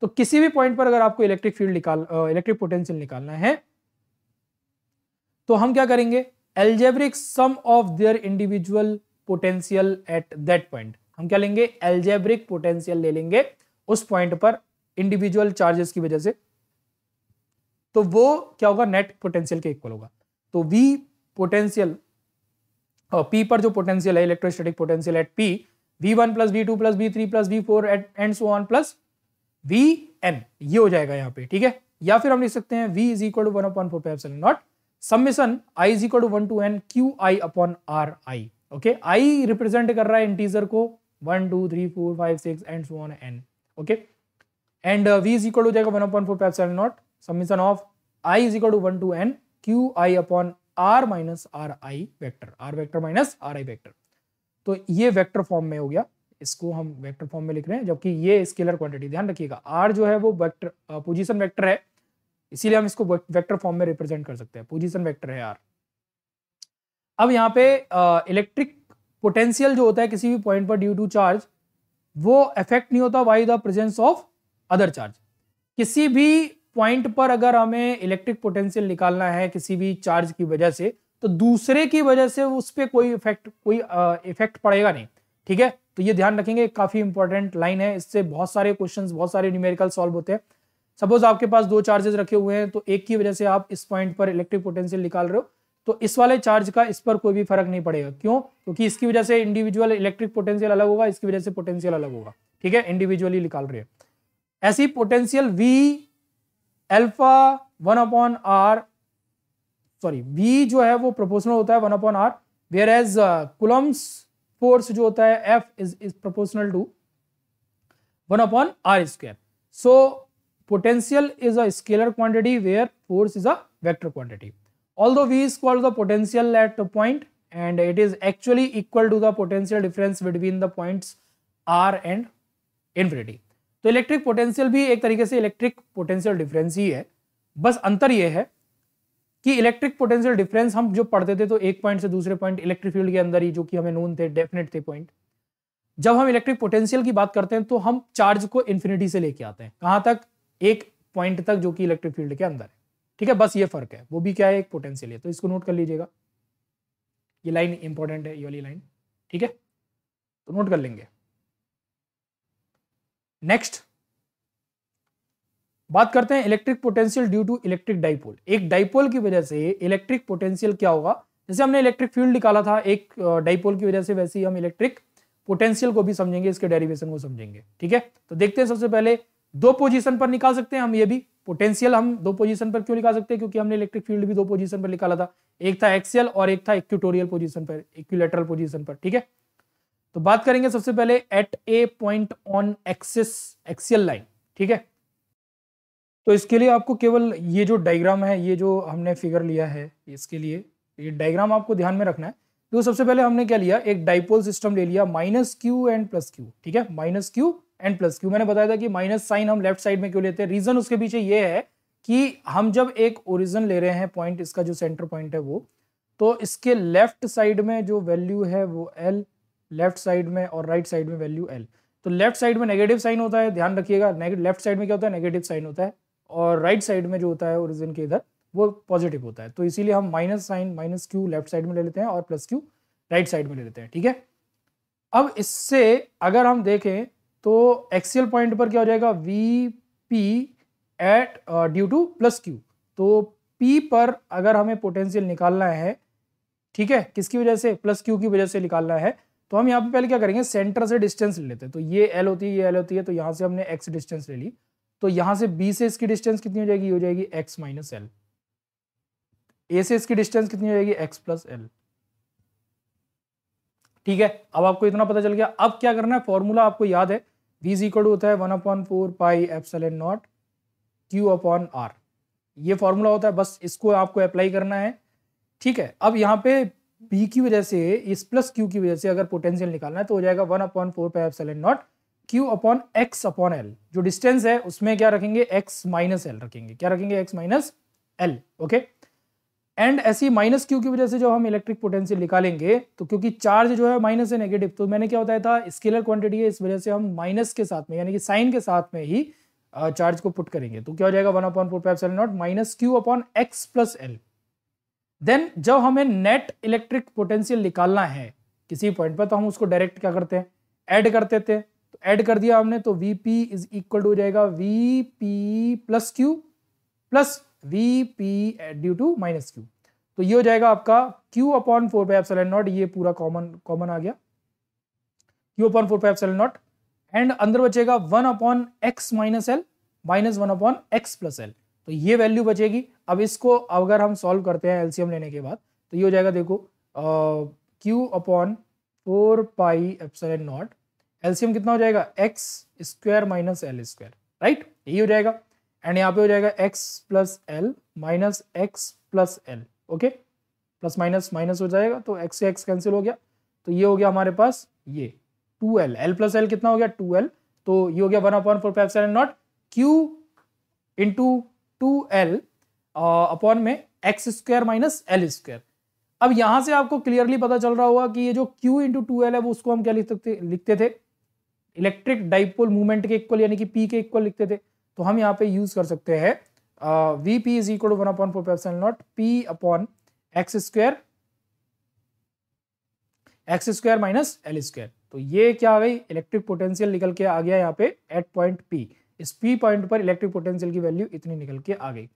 तो किसी भी पॉइंट पर अगर आपको इलेक्ट्रिक फील्ड निकाल इलेक्ट्रिक पोटेंशियल निकालना है तो हम क्या करेंगे algebraic sum of their individual potential at that point हम क्या लेंगे एल्जेब्रिक पोटेंशियल ले लेंगे उस पॉइंट पर इंडिविजुअल चार्जेस की वजह से तो वो क्या होगा नेट पोटेंशियल के इक्वल होगा तो वी पोटेंशियल पी पर जो पोटेंशियल है electrostatic potential at P V one plus V two plus V three plus V four at and so on plus V N ये हो जाएगा यहाँ पे ठीक है या फिर हम लिख सकते हैं V is equal to one upon four five seven naught summation i is equal to one to N Q I upon R I okay I represent कर रहा है इंटीजर को one two three four five six and so on N okay and v is equal हो जाएगा one upon four five naught summation of i is equal to one to N Q I upon are minus R I vector R vector minus R I vector तो ये vector form में हो गया इसको हम vector form में लिख रहे हैं जबकि ये स्केलर क्वांटिटी ध्यान रखिएगा आर जो है वो वेक्टर पोजीशन वेक्टर है इसीलिए हम इसको वेक्टर फॉर्म में रिप्रेजेंट कर सकते हैं पोजीशन वेक्टर है यार अब यहाँ पे इलेक्ट्रिक पोटेंशियल जो होता है किसी भी पॉइंट पर ड्यू टू चार्ज वो इफेक्ट नहीं होता why the presence of other charge किसी भी पॉइंट पर अगर हमें इलेक्ट्रिक पोटेंशियल निकालना है किसी भी चार्ज की वजह से तो दूसरे की वजह से उस पर कोई इफेक्ट कोई इफेक्ट पड़ेगा नहीं ठीक है तो ये ध्यान रखेंगे काफी इंपॉर्टेंट लाइन है इससे बहुत सारे क्वेश्चंस बहुत सारे न्यूमेरिकल सॉल्व होते हैं सपोज आपके पास दो चार्जेस रखे हुए हैं तो एक की वजह से आप इस पॉइंट पर इलेक्ट्रिक पोटेंशियल निकाल रहे हो तो इस वाले चार्ज का इस पर कोई भी फर्क नहीं पड़ेगा क्यों क्योंकि तो इसकी वजह से इंडिविजुअल इलेक्ट्रिक पोटेंशियल अलग होगा इसकी वजह से पोटेंशियल अलग होगा ठीक है इंडिविजुअली निकाल रहे ऐसी potential V alpha one upon R sorry V जो है वो प्रोपोर्शनल होता है one upon R where as Coulomb's force जो होता है F is is proportional to one upon are square so potential is a scalar quantity where force is a vector quantity although v is called the potential at a point and it is actually equal to the potential difference between the points r and infinity तो electric potential भी एक तरीके से electric potential difference ही है बस अंतर यह है कि इलेक्ट्रिक पोटेंशियल डिफरेंस हम जो पढ़ते थे तो एक पॉइंट से दूसरे पॉइंट इलेक्ट्रिक फील्ड के अंदर ही जो कि हमें नोन थे डेफिनेट थे पॉइंट जब हम इलेक्ट्रिक पोटेंशियल की बात करते हैं तो हम चार्ज को इन्फिनिटी से लेके आते हैं कहाँ तक एक पॉइंट तक जो कि इलेक्ट्रिक फील्ड के अंदर है ठीक है बस ये फर्क है वो भी क्या है एक पोटेंशियल है तो इसको नोट कर लीजिएगा ये लाइन इंपॉर्टेंट है ये वाली लाइन ठीक है तो नोट कर लेंगे नेक्स्ट बात करते हैं electric potential due to electric dipole एक डाइपोल की वजह से इलेक्ट्रिक पोटेंशियल क्या होगा जैसे हमने इलेक्ट्रिक फील्ड निकाला था एक डाइपोल की वजह से वैसे ही हम इलेक्ट्रिक पोटेंशियल को भी समझेंगे इसके डेरिवेशन को समझेंगे ठीक है तो देखते हैं सबसे पहले दो पोजीशन पर निकाल सकते हैं हम ये भी पोटेंशियल हम दो पोजीशन पर क्यों निकाल सकते हैं क्योंकि हमने इलेक्ट्रिक फील्ड भी दो पोजीशन पर निकाला था एक था एक्सियल और एक था इक्विटोरियल पोजीशन पर इक्विलेटरल पोजीशन पर ठीक है तो बात करेंगे सबसे पहले at a point on axis axial line ठीक है तो इसके लिए आपको केवल ये जो डायग्राम है ये जो हमने फिगर लिया है इसके लिए ये डायग्राम आपको ध्यान में रखना है तो सबसे पहले हमने क्या लिया एक डाइपोल सिस्टम ले लिया minus Q and plus Q ठीक है minus Q and plus Q मैंने बताया था कि माइनस साइन हम लेफ्ट साइड में क्यों लेते हैं रीजन उसके पीछे ये है कि हम जब एक ओरिजन ले रहे हैं पॉइंट इसका जो सेंटर पॉइंट है वो तो इसके लेफ्ट साइड में जो वैल्यू है वो एल लेफ्ट साइड में और राइट right साइड में वैल्यू एल तो लेफ्ट साइड में नेगेटिव साइन होता है ध्यान रखिएगा लेफ्ट साइड में क्या होता है नेगेटिव साइन होता है और राइट right साइड में जो होता है ओरिजिन के इधर वो पॉजिटिव होता है तो इसीलिए हम minus sign minus Q left side में ले लेते हैं और प्लस क्यू राइट साइड में ले लेते हैं ठीक है अब इससे अगर हम देखें तो एक्सियल पॉइंट पर क्या हो जाएगा V P at due to plus Q तो पी पर अगर हमें पोटेंशियल निकालना है ठीक है किसकी वजह से प्लस क्यू की वजह से निकालना है तो हम यहाँ पे पहले क्या करेंगे सेंटर से डिस्टेंस ले लेते हैं तो ये एल होती है ये L होती है तो यहाँ से हमने एक्स डिस्टेंस ले ली तो यहाँ से बी से इसकी डिस्टेंस कितनी हो जाएगी हो जाएगी एक्स माइनस एल ए से इसकी डिस्टेंस कितनी हो जाएगी एक्स प्लस एल ठीक है अब आपको इतना पता चल गया अब क्या करना है फॉर्मूला आपको याद है वीज इक्वल टू होता है one upon four pi epsilon naught Q upon R ये फॉर्मूला होता है बस इसको आपको अप्लाई करना है ठीक है अब यहाँ पे बी की वजह से इस प्लस क्यू की वजह से अगर पोटेंशियल निकालना है तो हो जाएगा one upon four pi epsilon naught Q upon X upon L जो डिस्टेंस है उसमें क्या रखेंगे एक्स माइनस एल रखेंगे क्या रखेंगे X minus L okay and ऐसी माइनस क्यू की वजह से जब हम इलेक्ट्रिक पोटेंशियल निकालेंगे तो क्योंकि चार्ज जो है माइनस है नेगेटिव तो मैंने क्या बताया था स्केलर क्वांटिटी है इस वजह से हम माइनस के साथ में यानी कि साइन के साथ में ही चार्ज को पुट करेंगे तो क्या हो जाएगा one upon four five seven naught minus Q upon X plus L then जब हमें नेट इलेक्ट्रिक पोटेंशियल निकालना है किसी पॉइंट पर तो हम उसको डायरेक्ट क्या करते हैं एड करते थे तो एड कर दिया हमने तो V P is equal to हो जाएगा V P plus Q plus V P due to minus Q तो ये हो जाएगा आपका Q upon four pi epsilon naught ये पूरा कॉमन कॉमन आ गया Q upon four pi epsilon naught and अंदर बचेगा one upon X minus L minus one upon X plus L तो ये वैल्यू बचेगी अब इसको अगर हम सॉल्व करते हैं एलसीएम लेने के बाद तो ये हो जाएगा देखो Q upon four pi epsilon naught LCM कितना हो जाएगा X square minus L square right यही हो जाएगा एंड यहाँ पे हो जाएगा x plus L minus X plus L okay plus minus minus हो जाएगा तो x से x कैंसिल हो गया तो ये हो गया हमारे पास ये 2l l प्लस एल कितना हो गया 2l तो ये हो गया one upon four five seven naught Q into two L upon में X square minus L square अब यहां से आपको क्लियरली पता चल रहा होगा कि ये जो q इंटू टू एल है वो उसको हम क्या लिख सकते लिखते थे इलेक्ट्रिक डाइपोल मूवमेंट के इक्वल यानी कि p के इक्वल लिखते थे तो हम यहाँ पे यूज़ कर सकते हैं V P is equal one upon four pi epsilon naught P upon X square X square minus L square तो ये क्या आ गई इलेक्ट्रिक पोटेंशियल निकल के आ गया यहाँ पे एट पॉइंट पी इस पी पॉइंट पर इलेक्ट्रिक पोटेंशियल की वैल्यू इतनी निकल के आ गई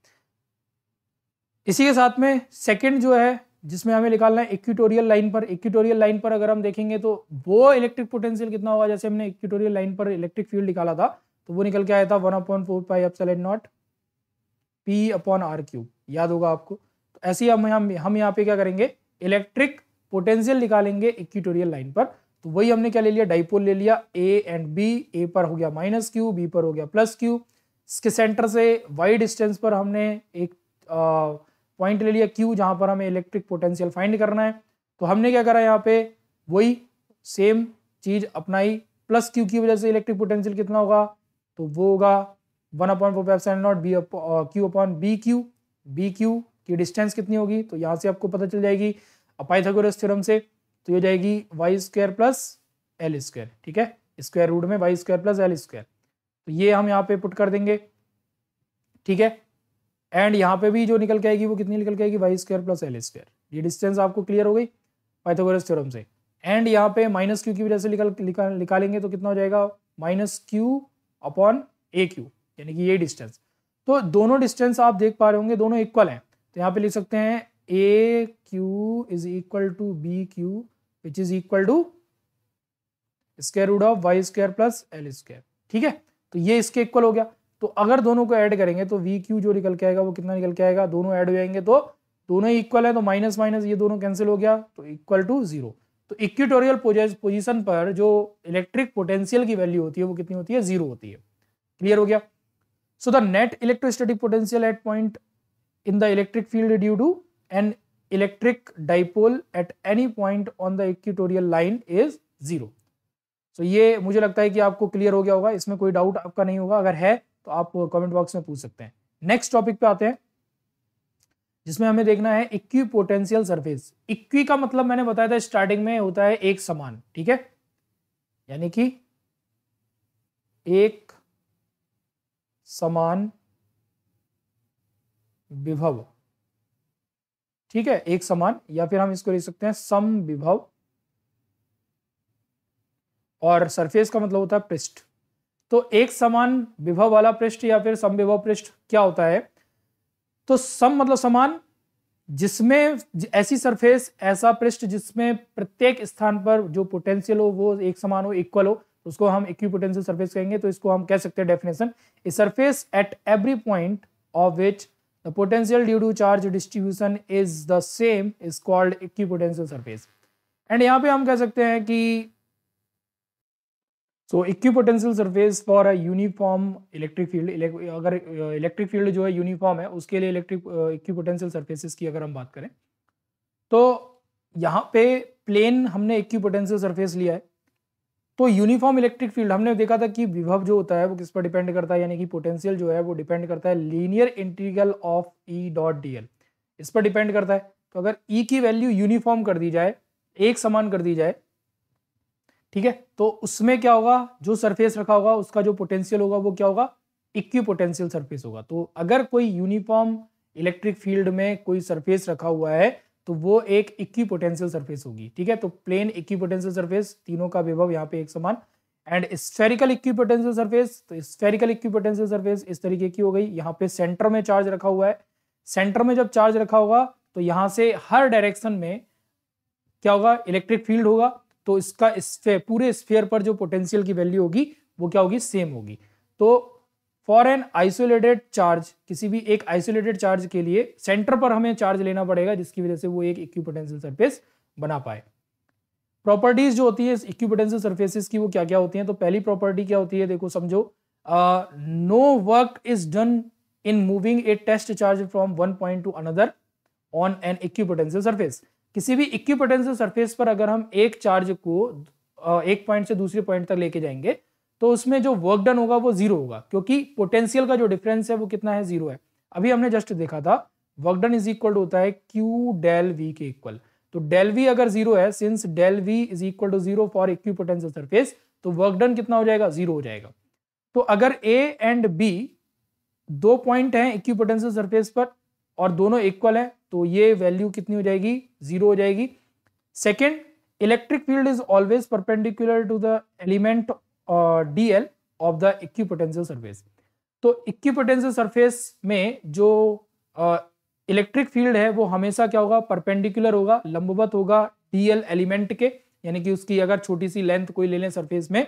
इसी के साथ में सेकेंड जो है जिसमें हमें निकालना है इक्विटोरियल लाइन पर इक्विटोरियल लाइन पर अगर हम देखेंगे तो वो इलेक्ट्रिक पोटेंशियल कितना होगा जैसे हमने इक्विटोरियल लाइन पर इलेक्ट्रिक फील्ड निकाला था तो वो निकल के आया था one upon four pi epsilon naught P upon R cube याद होगा आपको तो ऐसे ही हम यहाँ हम यहाँ पे क्या करेंगे इलेक्ट्रिक पोटेंशियल निकालेंगे इक्विटोरियल लाइन पर तो वही हमने क्या ले लिया डाइपोल ले लिया ए एंड बी ए पर हो गया माइनस क्यू बी पर हो गया प्लस क्यू इसके सेंटर से वाई डिस्टेंस पर हमने एक पॉइंट ले लिया क्यू जहां पर हमें इलेक्ट्रिक पोटेंशियल फाइंड करना है तो हमने क्या करा यहाँ पे वही सेम चीज अपनाई प्लस क्यू की वजह से इलेक्ट्रिक पोटेंशियल कितना होगा तो वो होगा one upon four five seven naught B Q upon B Q B Q की डिस्टेंस कितनी होगी तो यहाँ से आपको पता चल जाएगी अपाइथागोरस थ्योरम से तो ये जाएगी Y square plus L square ठीक है स्क्वायर रूट में Y square plus L square तो ये हम यहाँ पे पुट कर देंगे ठीक है एंड यहाँ पे भी जो निकल के आएगी वो कितनी निकल के आएगी Y square plus L square ये डिस्टेंस आपको क्लियर हो गई पाइथागोरस थ्योरम से एंड यहाँ पे माइनस क्यू की वजह से निकालेंगे तो कितना हो जाएगा minus Q upon A Q यानी कि ये डिस्टेंस तो दोनों डिस्टेंस आप देख पा रहे होंगे दोनों इक्वल हैं तो यहाँ पे लिख सकते हैं A Q is equal to B Q which is equal to square root of Y square plus L square ठीक है तो ये इसके इक्वल हो गया तो अगर दोनों को ऐड करेंगे तो वी क्यू जो निकल के आएगा वो कितना निकल के आएगा दोनों ऐड हो जाएंगे तो दोनों इक्वल है तो माइनस माइनस ये दोनों कैंसिल हो गया तो इक्वल टू जीरो तो इक्विटोरियल पोजीशन पर जो इलेक्ट्रिक पोटेंशियल की वैल्यू होती है वो कितनी होती है जीरो होती है क्लियर हो गया so the net electrostatic potential at point in the electric field due to an electric dipole at any point on the equatorial line is zero so ये मुझे लगता है कि आपको क्लियर हो गया होगा इसमें कोई डाउट आपका नहीं होगा अगर है तो आप कमेंट बॉक्स में पूछ सकते हैं नेक्स्ट टॉपिक पे आते हैं जिसमें हमें देखना है इक्वी पोटेंशियल सरफेस इक्वी का मतलब मैंने बताया था स्टार्टिंग में होता है एक समान ठीक है यानी कि एक समान विभव ठीक है एक समान या फिर हम इसको लिख सकते हैं सम विभव और सरफेस का मतलब होता है पृष्ठ तो एक समान विभव वाला पृष्ठ या फिर सम विभव पृष्ठ क्या होता है तो सम मतलब समान जिसमें ऐसी सरफेस ऐसा पृष्ठ जिसमें प्रत्येक स्थान पर जो पोटेंशियल हो वो एक समान हो इक्वल हो तो उसको हम इक्विपोटेंशियल सरफेस कहेंगे तो इसको हम कह सकते हैं definition a surface at every point of which the potential due to charge distribution is the same is called equipotential surface and यहाँ पे हम कह सकते हैं कि so equipotential surface for a uniform electric field अगर इलेक्ट्रिक फील्ड जो है यूनिफॉर्म है उसके लिए इलेक्ट्रिक इक्विपोटेंशियल सर्फेसिस की अगर हम बात करें तो यहाँ पे प्लेन हमने इक्विपोटेंशियल सरफेस लिया है तो यूनिफॉर्म इलेक्ट्रिक फील्ड हमने देखा था कि विभव जो होता है वो किस पर डिपेंड करता है यानी कि पोटेंशियल जो है वो डिपेंड करता है linear integral of E dot D इस पर डिपेंड करता है तो अगर ई e की वैल्यू यूनिफॉर्म कर दी जाए एक समान कर दी जाए ठीक है तो उसमें क्या होगा जो सरफेस रखा होगा उसका जो पोटेंशियल होगा वो क्या होगा इक्वी पोटेंशियल सरफेस होगा तो अगर कोई यूनिफॉर्म इलेक्ट्रिक फील्ड में कोई सरफेस रखा हुआ है तो वो एक इक्वी पोटेंशियल सरफेस होगी ठीक है तो प्लेन इक्वी पोटेंशियल सरफेस तीनों का विभव यहाँ पे एक समान and spherical equipotential surface तो स्फेरिकल इक्वी पोटेंशियल सरफेस इस तरीके की हो गई यहाँ पे सेंटर में चार्ज रखा हुआ है सेंटर में जब चार्ज रखा होगा तो यहाँ से हर डायरेक्शन में क्या होगा इलेक्ट्रिक फील्ड होगा तो इसका स्फेयर पूरे स्फेयर पर जो पोटेंशियल की वैल्यू होगी वो क्या होगी सेम होगी तो फॉर एन आइसोलेटेड चार्ज किसी भी एक आइसोलेटेड चार्ज के लिए सेंटर पर हमें चार्ज लेना पड़ेगा जिसकी वजह से वो एक इक्विपोटेंशियल सरफेस बना पाए प्रॉपर्टीज जो होती है इक्विपोटेंशियल सर्फेसिस की वो क्या क्या होती है तो पहली प्रॉपर्टी क्या होती है देखो समझो no work is done in moving a test charge from one point to another on an equipotential surface किसी भी इक्विपोटेंशियल सरफेस पर अगर हम एक चार्ज को एक पॉइंट से दूसरे पॉइंट तक लेके जाएंगे तो उसमें जो वर्क डन होगा वो जीरो होगा क्योंकि पोटेंशियल का जो डिफरेंस है वो कितना है जीरो है अभी हमने जस्ट देखा था वर्क डन इज इक्वल होता है क्यू डेल वी के इक्वल तो डेल वी अगर जीरो है since del V is equal to zero for equipotential surface तो वर्क डन कितना हो जाएगा जीरो हो जाएगा तो अगर ए एंड बी दो पॉइंट हैं इक्वी पोटेंशियल सरफेस पर और दोनों इक्वल हैं तो ये वैल्यू कितनी हो जाएगी जीरो हो जाएगी second electric field is always perpendicular to the element D L of the equipotential surface तो इक्की पोटेंशियल सरफेस में जो इलेक्ट्रिक uh, फील्ड है वो हमेशा क्या होगा परपेंडिकुलर होगा लंबवत होगा डी एल एलिमेंट के यानी कि उसकी अगर छोटी सी लेंथ कोई ले लें सरफेस में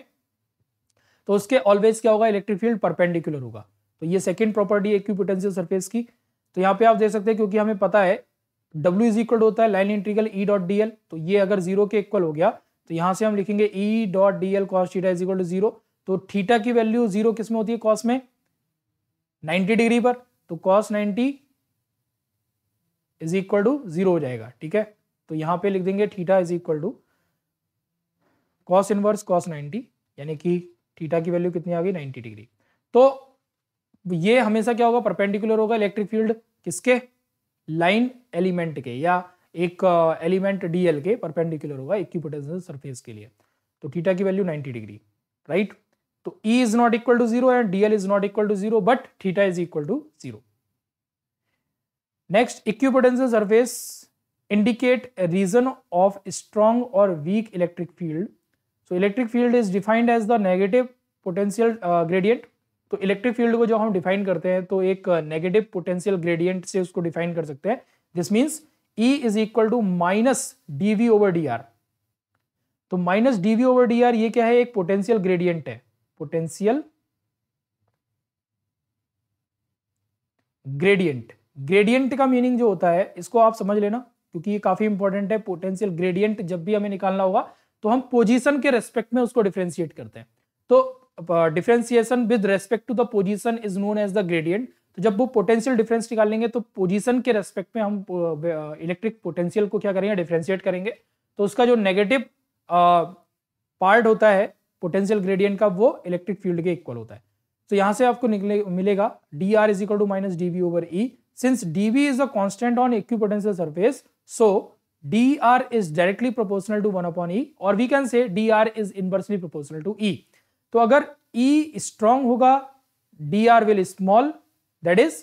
तो उसके ऑलवेज क्या होगा इलेक्ट्रिक फील्ड परपेंडिकुलर होगा तो ये सेकेंड प्रॉपर्टी है इक्वी पोटेंशियल सरफेस की तो यहाँ पे आप देख सकते हैं क्योंकि हमें पता है W इज इक्वल होता है line integral E dot D तो ये अगर जीरो के इक्वल हो गया तो यहाँ से हम लिखेंगे E dot D L cos theta is equal to zero तो थीटा की वैल्यू जीरो किस में होती है कॉस में 90 डिग्री पर तो cos 90 is equal to zero हो जाएगा ठीक है तो यहाँ पे लिख देंगे theta is equal to cos inverse cos 90 यानी कि थीटा की वैल्यू कितनी आ गई 90 डिग्री तो ये हमेशा क्या होगा परपेंडिकुलर होगा इलेक्ट्रिक फील्ड किसके लाइन एलिमेंट के या एक एलिमेंट uh, डीएल के परपेंडिकुलर होगा इक्विपोटेंशियल सरफेस के लिए तो थीटा की वैल्यू 90 डिग्री राइट तो E is not equal to zero and DL is not equal to zero but theta is equal to zero next equipotential surface indicate region of of और weak electric field so electric field is defined as the negative potential gradient तो electric field को जो हम define करते हैं तो एक negative potential gradient से उसको डिफाइन कर सकते हैं this means E is equal to minus DV over D R तो minus DV over D R ये क्या है एक पोटेंशियल ग्रेडियंट है पोटेंशियल ग्रेडियंट ग्रेडियंट का मीनिंग जो होता है इसको आप समझ लेना क्योंकि ये काफी इंपॉर्टेंट है पोटेंशियल ग्रेडियंट जब भी हमें निकालना होगा तो हम पोजीशन के रेस्पेक्ट में उसको डिफ्रेंशिएट करते हैं तो differentiation with respect to the position is known as the gradient तो जब वो पोटेंशियल डिफरेंस निकाल लेंगे तो पोजीशन के रेस्पेक्ट में हम इलेक्ट्रिक uh, पोटेंशियल uh, को क्या करेंगे डिफ्रेंशिएट करेंगे तो उसका जो नेगेटिव पार्ट uh, होता है पोटेंशियल ग्रेडियंट का वो इलेक्ट्रिक फील्ड के इक्वल होता है तो so, यहाँ से आपको निकले मिलेगा D R is equal to minus D V over E since D V is a constant on equipotential surface so D R is directly proportional to one upon E और we can say D R is inversely proportional to E तो अगर E strong होगा D R will small that is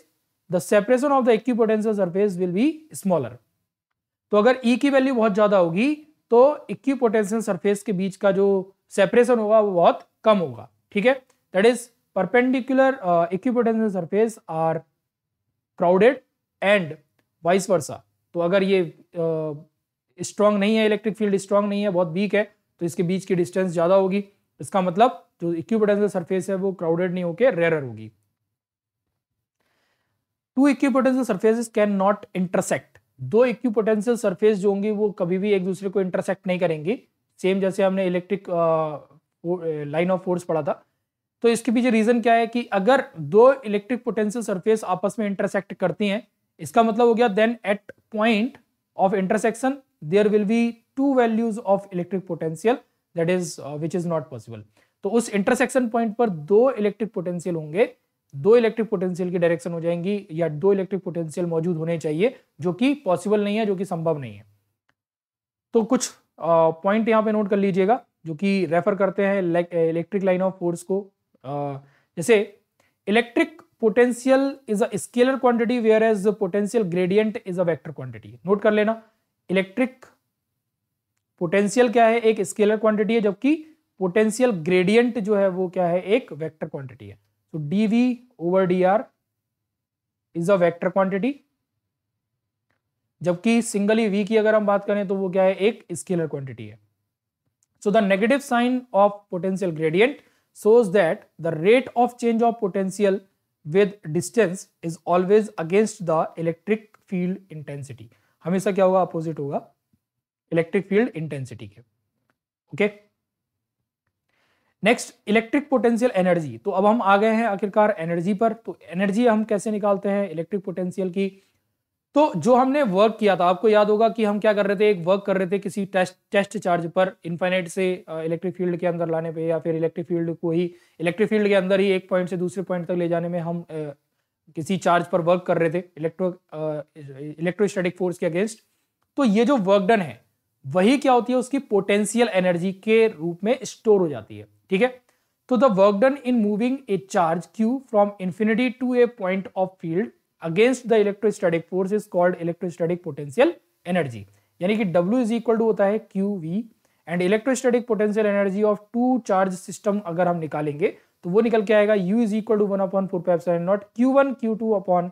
the separation of the equipotential surface will be smaller तो अगर E की value बहुत ज्यादा होगी तो इक्विपोटेंशियल सरफेस के बीच का जो सेपरेशन होगा वो बहुत कम होगा ठीक है that is perpendicular equipotential surface are crowded and vice versa तो अगर ये स्ट्रांग uh, नहीं है इलेक्ट्रिक फील्ड स्ट्रांग नहीं है बहुत वीक है तो इसके बीच की डिस्टेंस ज़्यादा होगी इसका मतलब जो इक्विपोटेंशियल सरफेस है वो क्राउडेड नहीं होकर रेयर होगी two equipotential surfaces can not intersect दो इक्विपोटेंशियल सरफेस जो होंगी वो कभी भी एक दूसरे को इंटरसेक्ट नहीं करेंगी सेम जैसे हमने इलेक्ट्रिक लाइन ऑफ फोर्स पढ़ा था तो इसके पीछे रीजन क्या है कि अगर दो इलेक्ट्रिक पोटेंशियल सरफेस आपस में इंटरसेक्ट करती हैं इसका मतलब हो गया then at point of intersection there will be two values of electric potential that is which is not possible तो उस इंटरसेक्शन पॉइंट पर दो इलेक्ट्रिक पोटेंशियल होंगे दो इलेक्ट्रिक पोटेंशियल की डायरेक्शन हो जाएंगी या दो इलेक्ट्रिक पोटेंशियल मौजूद होने चाहिए जो कि पॉसिबल नहीं है जो कि संभव नहीं है तो कुछ पॉइंट यहाँ पे नोट कर लीजिएगा जो कि रेफर करते हैं इलेक्ट्रिक लाइन ऑफ फोर्स को आ, जैसे electric potential is a scalar quantity whereas potential gradient is a vector quantity note कर लेना इलेक्ट्रिक पोटेंशियल क्या है एक स्केलर क्वांटिटी है जबकि पोटेंशियल ग्रेडियंट जो है वो क्या है एक वेक्टर क्वांटिटी है तो D V over D R is a vector quantity जबकि सिंगली वी e की अगर हम बात करें तो वो क्या है एक स्केलर क्वांटिटी है so the negative sign of potential gradient shows that the rate of change of potential with distance is always against the electric field intensity हमेशा क्या होगा अपोजिट होगा इलेक्ट्रिक फील्ड इंटेंसिटी के okay okay? Next electric potential energy तो अब हम आ गए हैं आखिरकार एनर्जी पर तो एनर्जी हम कैसे निकालते हैं इलेक्ट्रिक पोटेंशियल की तो जो हमने वर्क किया था आपको याद होगा कि हम क्या कर रहे थे एक वर्क कर रहे थे किसी टेस्ट टेस्ट चार्ज पर इन्फाइनाइट से इलेक्ट्रिक फील्ड के अंदर लाने पे या फिर इलेक्ट्रिक फील्ड को ही इलेक्ट्रिक फील्ड के अंदर ही एक पॉइंट से दूसरे पॉइंट तक ले जाने में हम ए, किसी चार्ज पर वर्क कर रहे थे इलेक्ट्रो इलेक्ट्रोस्टैटिक फोर्स के अगेंस्ट तो ये जो वर्कडन है वही क्या होती है उसकी पोटेंशियल एनर्जी के रूप में स्टोर हो जाती है ठीक है तो the work done in moving a charge Q from infinity to a point of field against the electrostatic force is called electrostatic potential energy यानी कि W इज इक्वल टू होता है Q V and electrostatic potential energy of two charge system अगर हम निकालेंगे तो वो निकल के आएगा U is equal to one upon four pi seven naught Q one Q two upon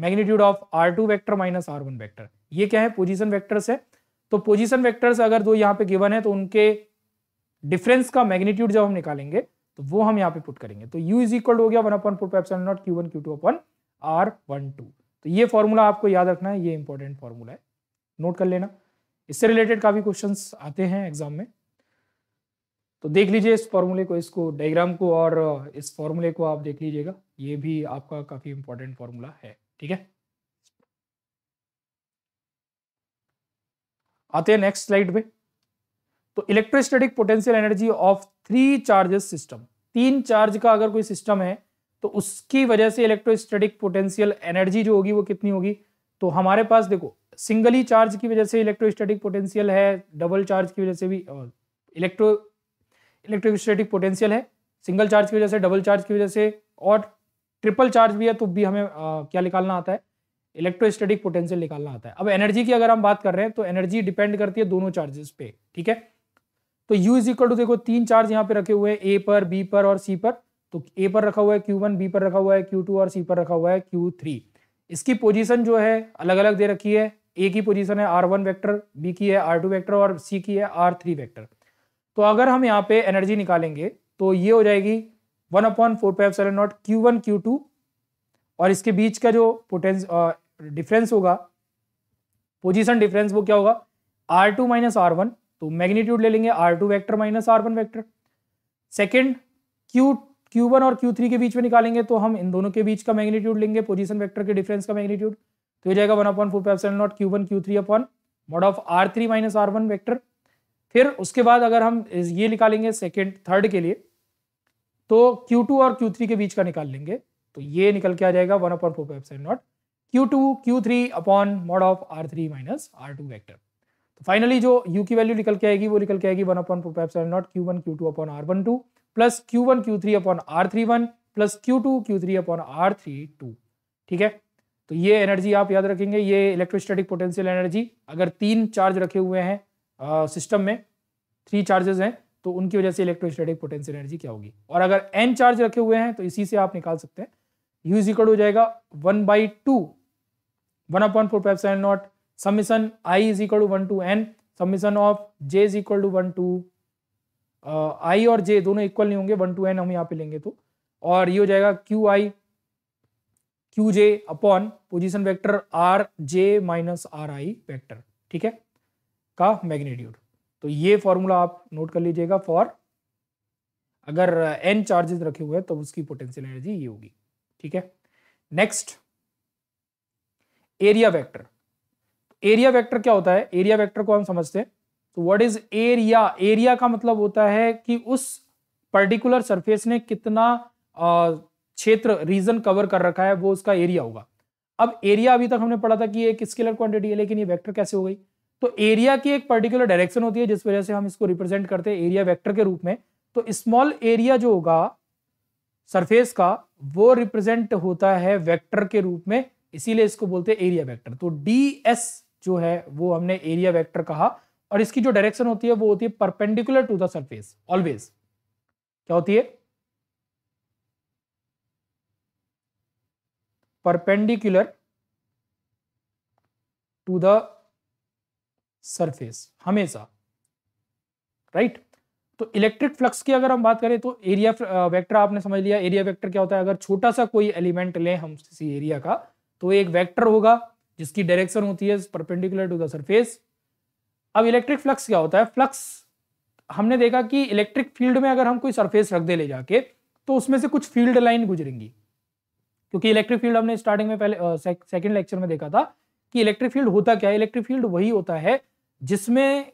magnitude of R two vector minus R one vector ये क्या है पोजिशन वैक्टर्स है तो पोजिशन वैक्टर्स अगर दो यहाँ पे गिवन है तो उनके डिफरेंस का मैग्नीट्यूड जब हम निकालेंगे तो वो हम यहाँ पे पुट करेंगे तो यू इज इक्वल हो गया one upon four pi naught Q one Q two upon R one two तो ये फॉर्मूला आपको याद रखना है ये इंपॉर्टेंट फॉर्मूला है नोट कर लेना इससे रिलेटेड काफ़ी क्वेश्चन आते हैं एग्जाम में तो देख लीजिए इस फॉर्मूले को इसको डायग्राम को और इस फॉर्मूले को आप देख लीजिएगा ये भी आपका काफ़ी इंपॉर्टेंट फॉर्मूला है ठीक है आते हैं नेक्स्ट स्लाइड पे तो electrostatic potential energy of three charges system तीन चार्ज का अगर कोई सिस्टम है तो उसकी वजह से इलेक्ट्रोस्टैटिक पोटेंशियल एनर्जी जो होगी वो कितनी होगी तो हमारे पास देखो सिंगली चार्ज की वजह से इलेक्ट्रोस्टैटिक पोटेंशियल है डबल चार्ज की वजह से भी इलेक्ट्रो इलेक्ट्रोस्टैटिक पोटेंशियल है सिंगल चार्ज की वजह से डबल चार्ज की वजह से और ट्रिपल चार्ज भी है तो भी हमें आ, क्या निकालना आता है इलेक्ट्रोस्टैटिक पोटेंशियल निकालना आता है अब एनर्जी की अगर हम बात कर रहे हैं तो एनर्जी डिपेंड करती है दोनों चार्जेस पे ठीक है तो u इज इक्वल टू देखो तीन चार्ज यहाँ पे रखे हुए हैं A पर B पर और C पर तो A पर रखा हुआ है Q1, B पर रखा हुआ है Q2 और C पर रखा हुआ है Q3। इसकी पोजीशन जो है अलग अलग दे रखी है A की पोजीशन है R1 वेक्टर, B की है R2 वेक्टर और C की है R3 वेक्टर। तो अगर हम यहाँ पे एनर्जी निकालेंगे तो ये हो जाएगी one upon four five seven naught Q one Q two और इसके बीच का जो पोटेंस डिफरेंस होगा पोजिशन डिफरेंस वो क्या होगा R two minus R one तो मैग्नीट्यूड ले लेंगे R two vector minus R one vector second Q Q one और क्यू थ्री के बीच में निकालेंगे तो हम इन दोनों के बीच का मैग्नीट्यूड लेंगे पोजिशन वैक्टर के डिफरेंस का मैग्नीट्यूड तो हो जाएगा one upon four seven naught Q one Q three upon mod of R three minus R one vector फिर उसके बाद अगर हम ये निकालेंगे सेकेंड थर्ड के लिए तो क्यू टू और क्यू थ्री के बीच का निकाल लेंगे तो ये निकल के आ जाएगा one upon four seven naught Q two Q three upon mod of R three minus R two vector finally जो u की वैल्यू निकल के आएगी वो निकल के आएगी one upon four epsilon naught Q one Q two upon R one two plus Q one Q three upon R three one plus Q two Q three upon R three two ठीक है तो ये energy आप याद रखेंगे ये electrostatic potential energy अगर तीन चार्ज रखे हुए हैं सिस्टम में थ्री चार्जेस हैं तो उनकी वजह से इलेक्ट्रोस्टैटिक पोटेंशियल एनर्जी क्या होगी और अगर एन चार्ज रखे हुए हैं तो इसी से आप निकाल सकते हैं यूज इजिकल हो जाएगा one by two one upon four seven naught summation i is equal to 1 to n summation of j is equal to 1 to I uh, और जे दोनों इक्वल नहीं होंगे वन टू एन हम यहाँ पे लेंगे तो और ये हो जाएगा Q I Q J upon position vector R J minus R I vector ठीक है का मैग्नीट्यूड तो ये फॉर्मूला आप नोट कर लीजिएगा फॉर अगर एन चार्जेस रखे हुए हैं तो उसकी पोटेंशियल एनर्जी ये होगी ठीक है next area vector area vector क्या होता है एरिया वेक्टर को हम समझते हैं तो व्हाट इज एरिया एरिया का मतलब होता है कि उस पर्टिकुलर सरफेस ने कितना क्षेत्र रीजन कवर कर रखा है वो उसका एरिया होगा अब एरिया अभी तक हमने पढ़ा था कि एक स्केलर क्वांटिटी है लेकिन ये वेक्टर कैसे हो गई तो एरिया की एक पर्टिकुलर डायरेक्शन होती है जिस वजह से हम इसको रिप्रेजेंट करते हैं एरिया वेक्टर के रूप में तो स्मॉल एरिया जो होगा सरफेस का वो रिप्रेजेंट होता है वेक्टर के रूप में इसीलिए इसको बोलते हैं एरिया वेक्टर तो डी एस जो है वो हमने एरिया वेक्टर कहा और इसकी जो डायरेक्शन होती है वो होती है perpendicular to the surface always क्या होती है परपेंडिकुलर टू द सरफेस हमेशा राइट right? तो इलेक्ट्रिक फ्लक्स की अगर हम बात करें तो एरिया वेक्टर आपने समझ लिया एरिया वेक्टर क्या होता है अगर छोटा सा कोई एलिमेंट लें हम किसी एरिया का तो एक वेक्टर होगा जिसकी डायरेक्शन होती है परपेंडिकुलर टू द सरफेस अब इलेक्ट्रिक फ्लक्स क्या होता है फ्लक्स हमने देखा कि इलेक्ट्रिक फील्ड में अगर हम कोई सरफेस रख दे ले जाके तो उसमें से कुछ फील्ड लाइन गुजरेंगी क्योंकि इलेक्ट्रिक फील्ड हमने स्टार्टिंग में पहले सेकंड लेक्चर में देखा था कि इलेक्ट्रिक फील्ड होता क्या है इलेक्ट्रिक फील्ड वही होता है जिसमें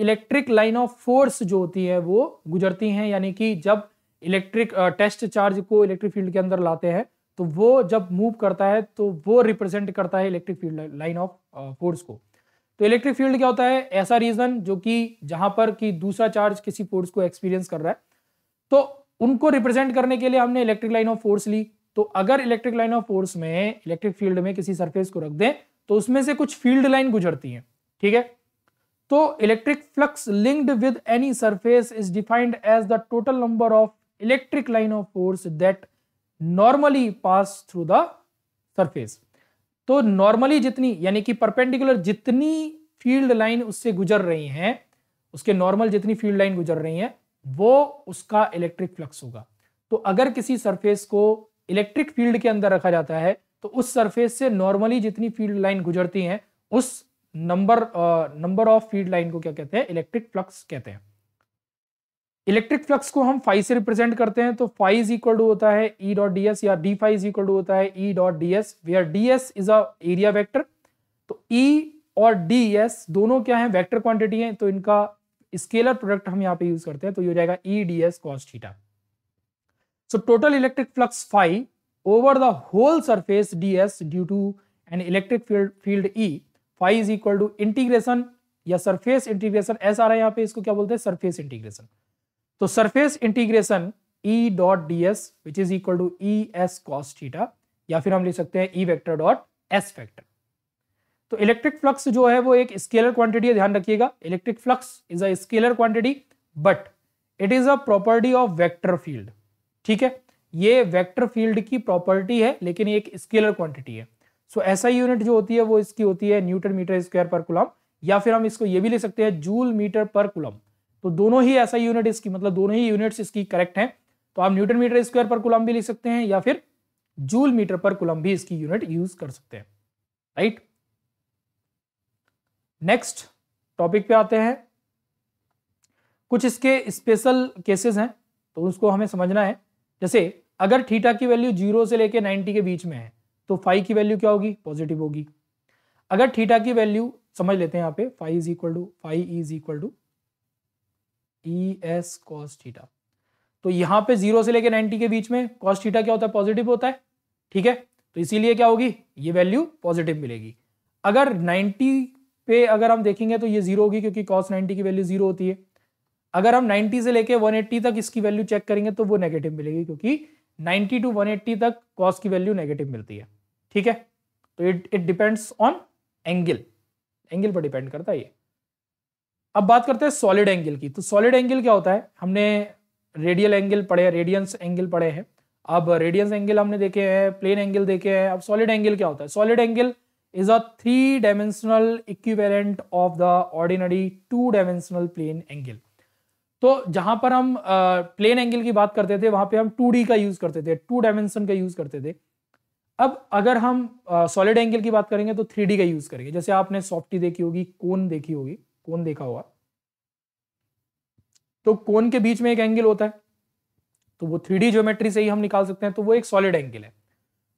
इलेक्ट्रिक लाइन ऑफ फोर्स जो होती है वो गुजरती हैं यानी कि जब इलेक्ट्रिक टेस्ट चार्ज को इलेक्ट्रिक फील्ड के अंदर लाते हैं तो वो जब मूव करता है तो वो रिप्रेजेंट करता है electric field line of force को तो इलेक्ट्रिक फील्ड क्या होता है ऐसा रीजन जो कि जहां पर कि दूसरा चार्ज किसी फोर्स को एक्सपीरियंस कर रहा है तो उनको रिप्रेजेंट करने के लिए हमने इलेक्ट्रिक लाइन ऑफ फोर्स ली तो अगर इलेक्ट्रिक लाइन ऑफ फोर्स में इलेक्ट्रिक फील्ड में किसी सरफेस को रख दें तो उसमें से कुछ फील्ड लाइन गुजरती है ठीक है तो electric flux linked with any surface is defined as the total number of electric line of force that normally pass through the surface तो नॉर्मली जितनी यानी कि परपेंडिकुलर जितनी फील्ड लाइन उससे गुजर रही हैं उसके नॉर्मल जितनी फील्ड लाइन गुजर रही हैं वो उसका इलेक्ट्रिक फ्लक्स होगा तो अगर किसी सरफेस को इलेक्ट्रिक फील्ड के अंदर रखा जाता है तो उस सरफेस से नॉर्मली जितनी फील्ड लाइन गुजरती हैं उस number number of field line को क्या कहते हैं इलेक्ट्रिक फ्लक्स कहते हैं इलेक्ट्रिक फ्लक्स को हम फाइव से रिप्रेजेंट करते हैं तो फाइव इज इक्वल टू होता है ई डॉट डी एस या D phi is equal to होता है E dot D S where D S is a area vector तो ई e और डी एस दोनों क्या है वेक्टर क्वांटिटी है तो इनका स्केलर प्रोडक्ट हम यहाँ पे यूज करते हैं तो ये हो जाएगा E D S cos theta so total electric flux phi over the whole surface ds due to an electric field field E phi is equal to integration या सरफेस इंटीग्रेशन एस आ रहा है यहाँ पे इसको क्या बोलते हैं सरफेस इंटीग्रेशन तो surface integration E dot D S which is equal to E S cos theta या फिर हम लिख सकते हैं E vector dot S vector तो इलेक्ट्रिक फ्लक्स जो है वो एक स्केलर क्वांटिटी है ध्यान रखिएगा electric flux is a scalar quantity but it is a property of vector field ठीक है ये वेक्टर फील्ड की प्रॉपर्टी है लेकिन ये एक स्केलर क्वांटिटी है सो ऐसा यूनिट जो होती है वो इसकी होती है न्यूटन मीटर स्क्वायर पर कुलम या फिर हम इसको ये भी ले सकते हैं जूल मीटर पर कुलम तो दोनों ही ऐसा यूनिट इसकी मतलब दोनों ही यूनिट्स इसकी करेक्ट हैं तो आप न्यूटन मीटर स्क्वायर पर कुलम भी लिख सकते हैं या फिर जूल मीटर पर कुलम भी इसकी यूनिट यूज कर सकते हैं राइट नेक्स्ट टॉपिक पे आते हैं कुछ इसके स्पेशल केसेस हैं तो उसको हमें समझना है जैसे अगर थीटा की वैल्यू जीरो से लेके नाइनटी के बीच में है तो फाइव की वैल्यू क्या होगी पॉजिटिव होगी अगर थीटा की वैल्यू समझ लेते हैं यहाँ पे phi is equal to phi is equal to E S cos theta तो यहां पे जीरो से लेके नाइनटी के बीच में कॉस थीटा क्या होता है पॉजिटिव होता है ठीक है तो इसीलिए क्या होगी ये वैल्यू पॉजिटिव मिलेगी अगर नाइनटी पे अगर हम देखेंगे तो ये जीरो होगी क्योंकि कॉस नाइनटी की वैल्यू जीरो होती है अगर हम नाइनटी से लेके 180 तक इसकी वैल्यू चेक करेंगे तो वो नेगेटिव मिलेगी क्योंकि नाइनटी टू 180 तक कॉस की वैल्यू नेगेटिव मिलती है ठीक है तो it it depends on angle angle पर डिपेंड करता है ये अब बात करते हैं सॉलिड एंगल की तो सॉलिड एंगल क्या होता है हमने रेडियल एंगल पढ़े रेडियंस एंगल पढ़े हैं अब रेडियंस एंगल हमने देखे हैं प्लेन एंगल देखे हैं अब सॉलिड एंगल क्या होता है solid angle is a three dimensional equivalent of the ordinary two dimensional plane angle तो जहां पर हम प्लेन एंगल की बात करते थे वहां पे हम टू का यूज करते थे टू डायमेंशन का यूज करते थे अब अगर हम सॉलिड एंगल की बात करेंगे तो थ्री का यूज करेंगे जैसे आपने सॉफ्टी देखी होगी कोन देखी होगी कोन देखा होगा तो कोन के बीच में एक एंगल होता है तो वो थ्री ज्योमेट्री से ही हम निकाल सकते हैं तो वो एक सॉलिड एंगल है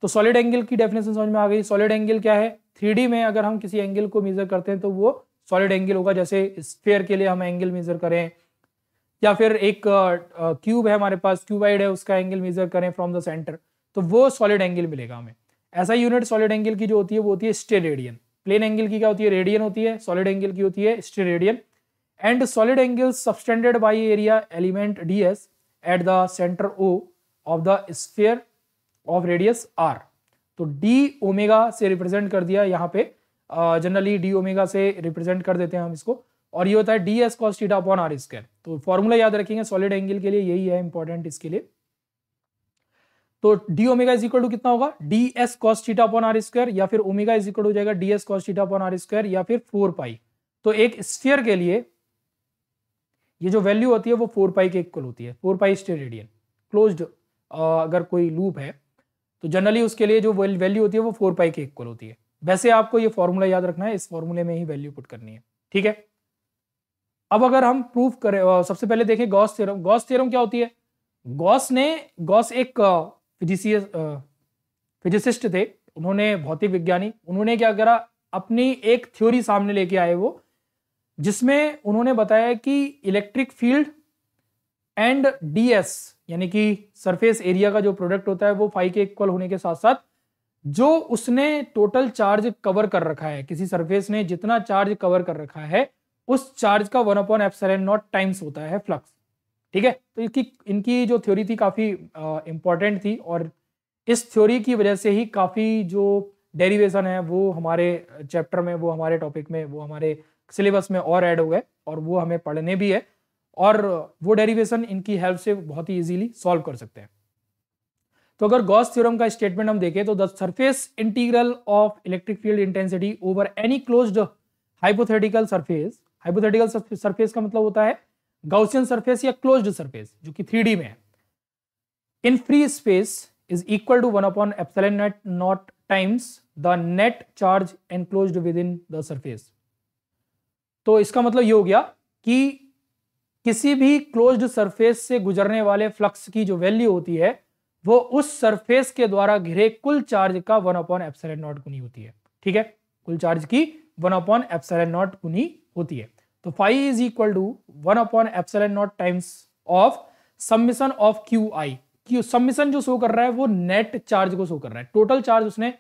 तो सॉलिड एंगल की डेफिनेशन समझ में आ गई सॉलिड एंगल क्या है थ्री में अगर हम किसी एंगल को मेजर करते हैं तो वो सॉलिड एंगल होगा जैसे स्पेयर के लिए हम एंगल मेजर करें या फिर एक क्यूब है हमारे पास क्यूबाइड है उसका एंगल मेजर करें फ्रॉम द सेंटर तो वो सॉलिड एंगल मिलेगा हमें ऐसा यूनिट सॉलिड एंगल की जो होती है वो होती है स्टेरेडियन प्लेन एंगल की क्या होती है रेडियन होती है सॉलिड एंगल की होती है radian and solid angle subtended by area element D S at the centre O of the sphere of radius R तो डी ओमेगा से रिप्रेजेंट कर दिया यहाँ पे जनरली डी ओमेगा से रिप्रेजेंट कर देते हैं हम इसको और ये होता है D S cos theta upon are square तो फॉर्मूला याद रखेंगे सॉलिड एंगल के लिए यही है इंपॉर्टेंट इसके लिए तो D omega is equal to कितना होगा D S cos theta upon are square या फिर ओमेगा इज इक्वल हो जाएगा D S cos theta upon are square या फिर फोर पाई तो एक स्फीयर के लिए ये जो वैल्यू होती है वो फोर पाई के इक्वल होती है four pi steradian close अगर कोई लूप है तो जनरली उसके लिए जो वैल्यू होती है वो फोर पाई के इक्वल होती है वैसे आपको ये फॉर्मूला याद रखना है इस फॉर्मूले में ही वैल्यू पुट करनी है ठीक है अब अगर हम प्रूफ करें सबसे पहले देखें गॉस थ्योरम गॉस थ्योरम क्या होती है गॉस ने गॉस एक फिजिसिय फिजिसिस्ट थे उन्होंने भौतिक विज्ञानी उन्होंने क्या करा अपनी एक थ्योरी सामने लेके आए वो जिसमें उन्होंने बताया कि इलेक्ट्रिक फील्ड एंड डीएस यानी कि सरफेस एरिया का जो प्रोडक्ट होता है वो फाइव के इक्वल होने के साथ साथ जो उसने टोटल चार्ज कवर कर रखा है किसी सरफेस ने जितना चार्ज कवर कर रखा है उस चार्ज का one upon F naught times होता है फ्लक्स ठीक है तो इसकी इनकी जो थ्योरी थी काफ़ी इम्पॉर्टेंट थी और इस थ्योरी की वजह से ही काफ़ी जो डेरिवेशन है वो हमारे चैप्टर में वो हमारे टॉपिक में वो हमारे सिलेबस में और ऐड हो गए और वो हमें पढ़ने भी है और वो डेरिवेशन इनकी हेल्प से बहुत ही इजीली सॉल्व कर सकते हैं तो अगर गॉस थ्योरम का स्टेटमेंट हम देखें तो the surface integral of electric field intensity over any closed hypothetical surface hypothetical surface का मतलब होता है गाउसियन सरफेस या क्लोज सरफेस जो कि थ्री में है in free space is equal to one upon epsilon naught times the net charge enclose within the surface तो इसका मतलब ये हो गया कि किसी भी क्लोज्ड सरफेस से गुजरने वाले फ्लक्स की जो वैल्यू होती है वो उस सरफेस के द्वारा घिरे कुल चार्ज का वन अपॉन एप्सल नॉट गुनी होती है ठीक है कुल चार्ज की वन अपॉन एप्सल नॉट गुनी होती है तो phi is equal to one upon epsilon naught times of summation of Q I Q summation जो शो कर रहा है वो नेट चार्ज को शो कर रहा है टोटल चार्ज उसने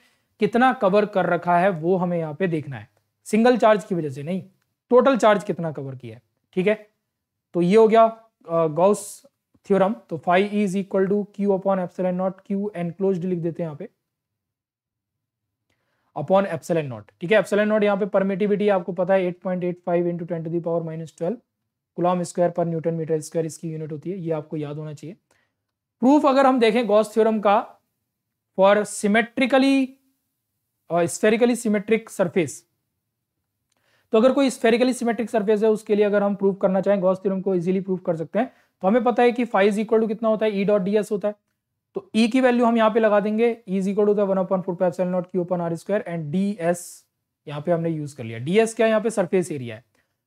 कितना कवर कर रखा है वो हमें यहाँ पे देखना है सिंगल चार्ज की वजह से नहीं टोटल चार्ज कितना कवर किया है ठीक है तो ये हो गया गॉस थ्योरम तो phi is equal to Q upon epsilon naught Q enclose लिख देते हैं यहाँ पे अपॉन एप्सलन नॉट ठीक है एप्सलन नॉट यहाँ पे परमिटिविटी आपको पता है eight point eight five into ten to the power minus twelve coulomb square per newton metre square इसकी यूनिट होती है ये आपको याद होना चाहिए प्रूफ अगर हम देखें गॉस थ्योरम का for symmetrically spherically symmetric surface तो अगर कोई स्फेरिकली सिमेट्रिक सरफेस है उसके लिए अगर हम प्रूफ करना चाहें गॉस थ्योरम को इजीली प्रूफ कर सकते हैं तो हमें पता है कि फाइव इक्वल टू कितना होता है ई डॉट डी एस होता है तो ई e की वैल्यू हम यहाँ पे लगा देंगे E equal to the one upon four pi epsilon naught की upon R square and D S यहाँ पे हमने यूज कर लिया डी एस क्या यहाँ पे सरफेस एरिया है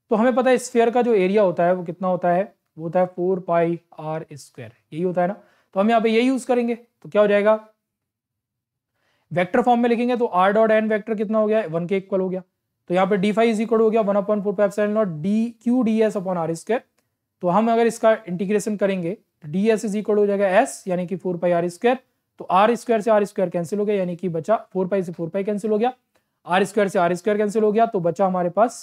तो हमें पता है स्फेयर का जो एरिया होता है वो कितना होता है वो होता है फोर पाई आर स्क्वायर यही होता है ना तो हम यहाँ पे यही यूज करेंगे तो क्या हो जाएगा वेक्टर फॉर्म में लिखेंगे तो आर डॉट एन वैक्टर कितना हो गया वन के इक्वल हो गया तो यहाँ पे डी फाइव इक्वल हो गया one upon four pi epsilon naught D Q D S upon R square तो हम अगर इसका इंटीग्रेशन करेंगे तो डी एस इज इक्वल हो जाएगा एस यानी कि फोर पाई आर स्क्वायर तो आर स्क्वायर से आर स्क्वायर कैंसिल हो गया यानी कि बचा फोर पाई से फोर पाई कैंसिल हो गया आर स्क्वायर से आर स्क्वायर कैंसिल हो गया तो बचा हमारे पास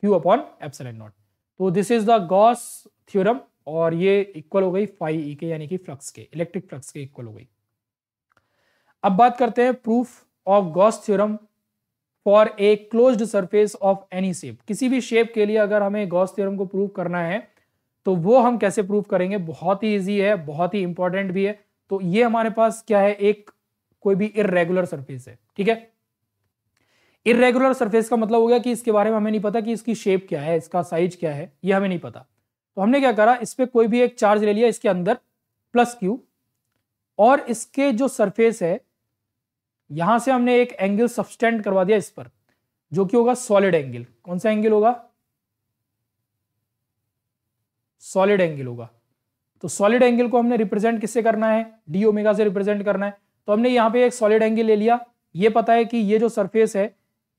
क्यू अपॉन एप्सलन नॉट तो this is the Gauss theorem और ये इक्वल हो गई फाइव ई e के यानी कि फ्लक्स के इलेक्ट्रिक फ्लक्स के इक्वल हो गई अब बात करते हैं proof of Gauss theorem for a closed surface of any shape किसी भी शेप के लिए अगर हमें गॉस थ्योरम को प्रूफ करना है तो वो हम कैसे प्रूव करेंगे बहुत ही ईजी है बहुत ही इंपॉर्टेंट भी है तो ये हमारे पास क्या है एक कोई भी इरेगुलर सरफेस है ठीक है इरेगुलर सरफेस का मतलब हो गया कि इसके बारे में हमें नहीं पता कि इसकी शेप क्या है इसका साइज क्या है ये हमें नहीं पता तो हमने क्या करा इस पर कोई भी एक चार्ज ले लिया इसके अंदर प्लस क्यू और इसके जो सरफेस है यहां से हमने एक एंगल सब्सटेंड करवा दिया इस पर जो कि होगा सॉलिड एंगल कौन सा एंगल होगा सॉलिड एंगल होगा तो सॉलिड एंगल को हमने रिप्रेजेंट किससे करना है डी ओमेगा से रिप्रेजेंट करना है तो हमने यहाँ पे एक सॉलिड एंगल ले लिया ये पता है कि ये जो सरफेस है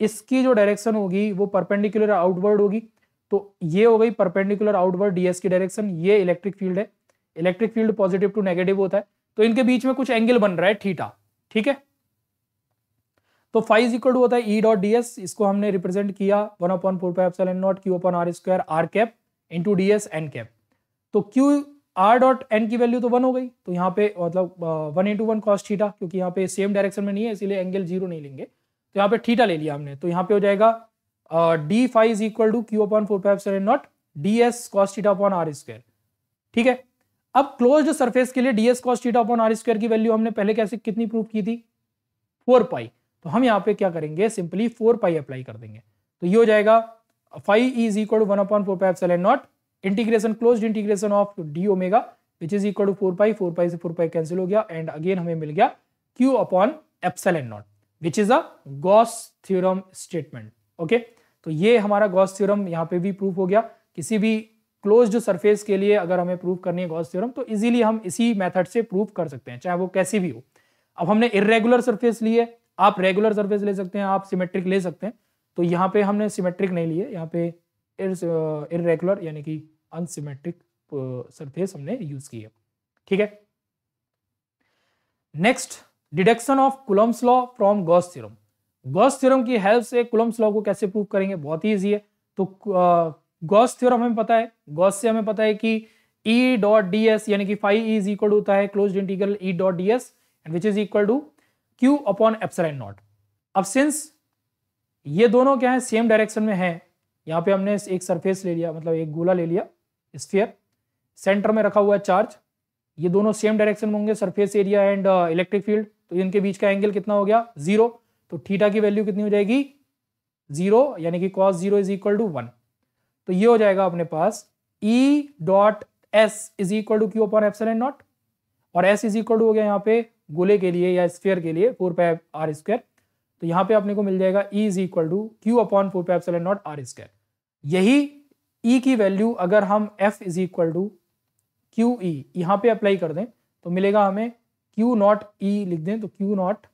इसकी जो डायरेक्शन होगी वो परपेंडिकुलर आउटवर्ड होगी तो ये हो गई परपेंडिकुलर आउटवर्ड डीएस की डायरेक्शन ये इलेक्ट्रिक फील्ड है electric field positive to negative होता है तो इनके बीच में कुछ एंगल बन रहा है ठीटा ठीक है तो फाइव इक्वल टू होता है ई डॉट डी इसको हमने रिप्रेजेंट किया one upon four pi epsilon naught Q upon are square R cap into D S N cap तो क्यू आर डॉट एन की वैल्यू तो वन हो गई तो यहाँ पे मतलब one into one cos theta क्योंकि यहाँ पे सेम डायरेक्शन में नहीं है इसीलिए एंगल जीरो नहीं लेंगे तो यहाँ पे थीटा ले लिया हमने तो यहाँ पे हो जाएगा D phi is equal to Q upon four five seven naught D S cos theta upon are square ठीक है अब क्लोज सरफेस के लिए D S cos theta upon are square की वैल्यू हमने पहले कैसे कितनी प्रूव की थी फोर पाई तो हम यहाँ पे क्या करेंगे सिंपली फोर पाई अप्लाई कर देंगे तो ये हो जाएगा phi e is equal to 1 upon 4 pi epsilon naught integration close integration of D omega which is equal to 4 pi 4 pi se 4 pi cancel ho gaya and again hame mil gaya q upon epsilon naught which is a gauss theorem statement okay to ये हमारा gauss theorem यहाँ पे भी proof हो गया किसी भी close surface के लिए अगर हमें प्रूफ करनी है गॉस थ्योरम तो इजीली हम इसी मेथड से प्रूफ कर सकते हैं चाहे वो कैसी भी हो अब हमने इरेगुलर सरफेस ली है आप रेगुलर सरफेस ले सकते हैं आप सिमेट्रिक ले सकते हैं तो यहाँ पे हमने सिमेट्रिक नहीं लिए यहाँ पे इरेगुलर uh, यानी कि अनसीमेट्रिक सरफेस uh, हमने यूज किया ठीक है next deduction of Coulomb's law from Gauss theorem Gauss theorem की हेल्प से कुलम्स लॉ को कैसे प्रूव करेंगे बहुत ही ईजी है तो गॉस uh, थ्योरम हमें पता है गॉस से हमें पता है कि ई डॉट डी एस यानी कि फाइव इज इक्वल होता है close integral E dot D S and which is equal to Q upon epsilon and naught अब सिंस ये दोनों क्या है सेम डायरेक्शन में है यहाँ पे हमने एक सरफेस ले लिया मतलब एक गोला ले लिया स्फीयर सेंटर में रखा हुआ है चार्ज ये दोनों सेम डायरेक्शन में होंगे surface area and electric field तो इनके बीच का एंगल कितना हो गया जीरो तो थीटा की वैल्यू कितनी हो जाएगी जीरो यानी कि cos zero is equal to one तो ये हो जाएगा अपने पास E dot S is equal to Q upon epsilon naught और एस इज इक्वल टू हो गया यहाँ पे गोले के लिए या स्फेयर के लिए फोर पाई आर स्क्वायर तो यहां पे आपने को मिल जाएगा E is equal to Q upon four pi epsilon naught R square यही E की वैल्यू अगर हम F is equal to Q E यहां पर अप्लाई कर दें तो मिलेगा हमें Q नॉट E लिख दें तो Q naught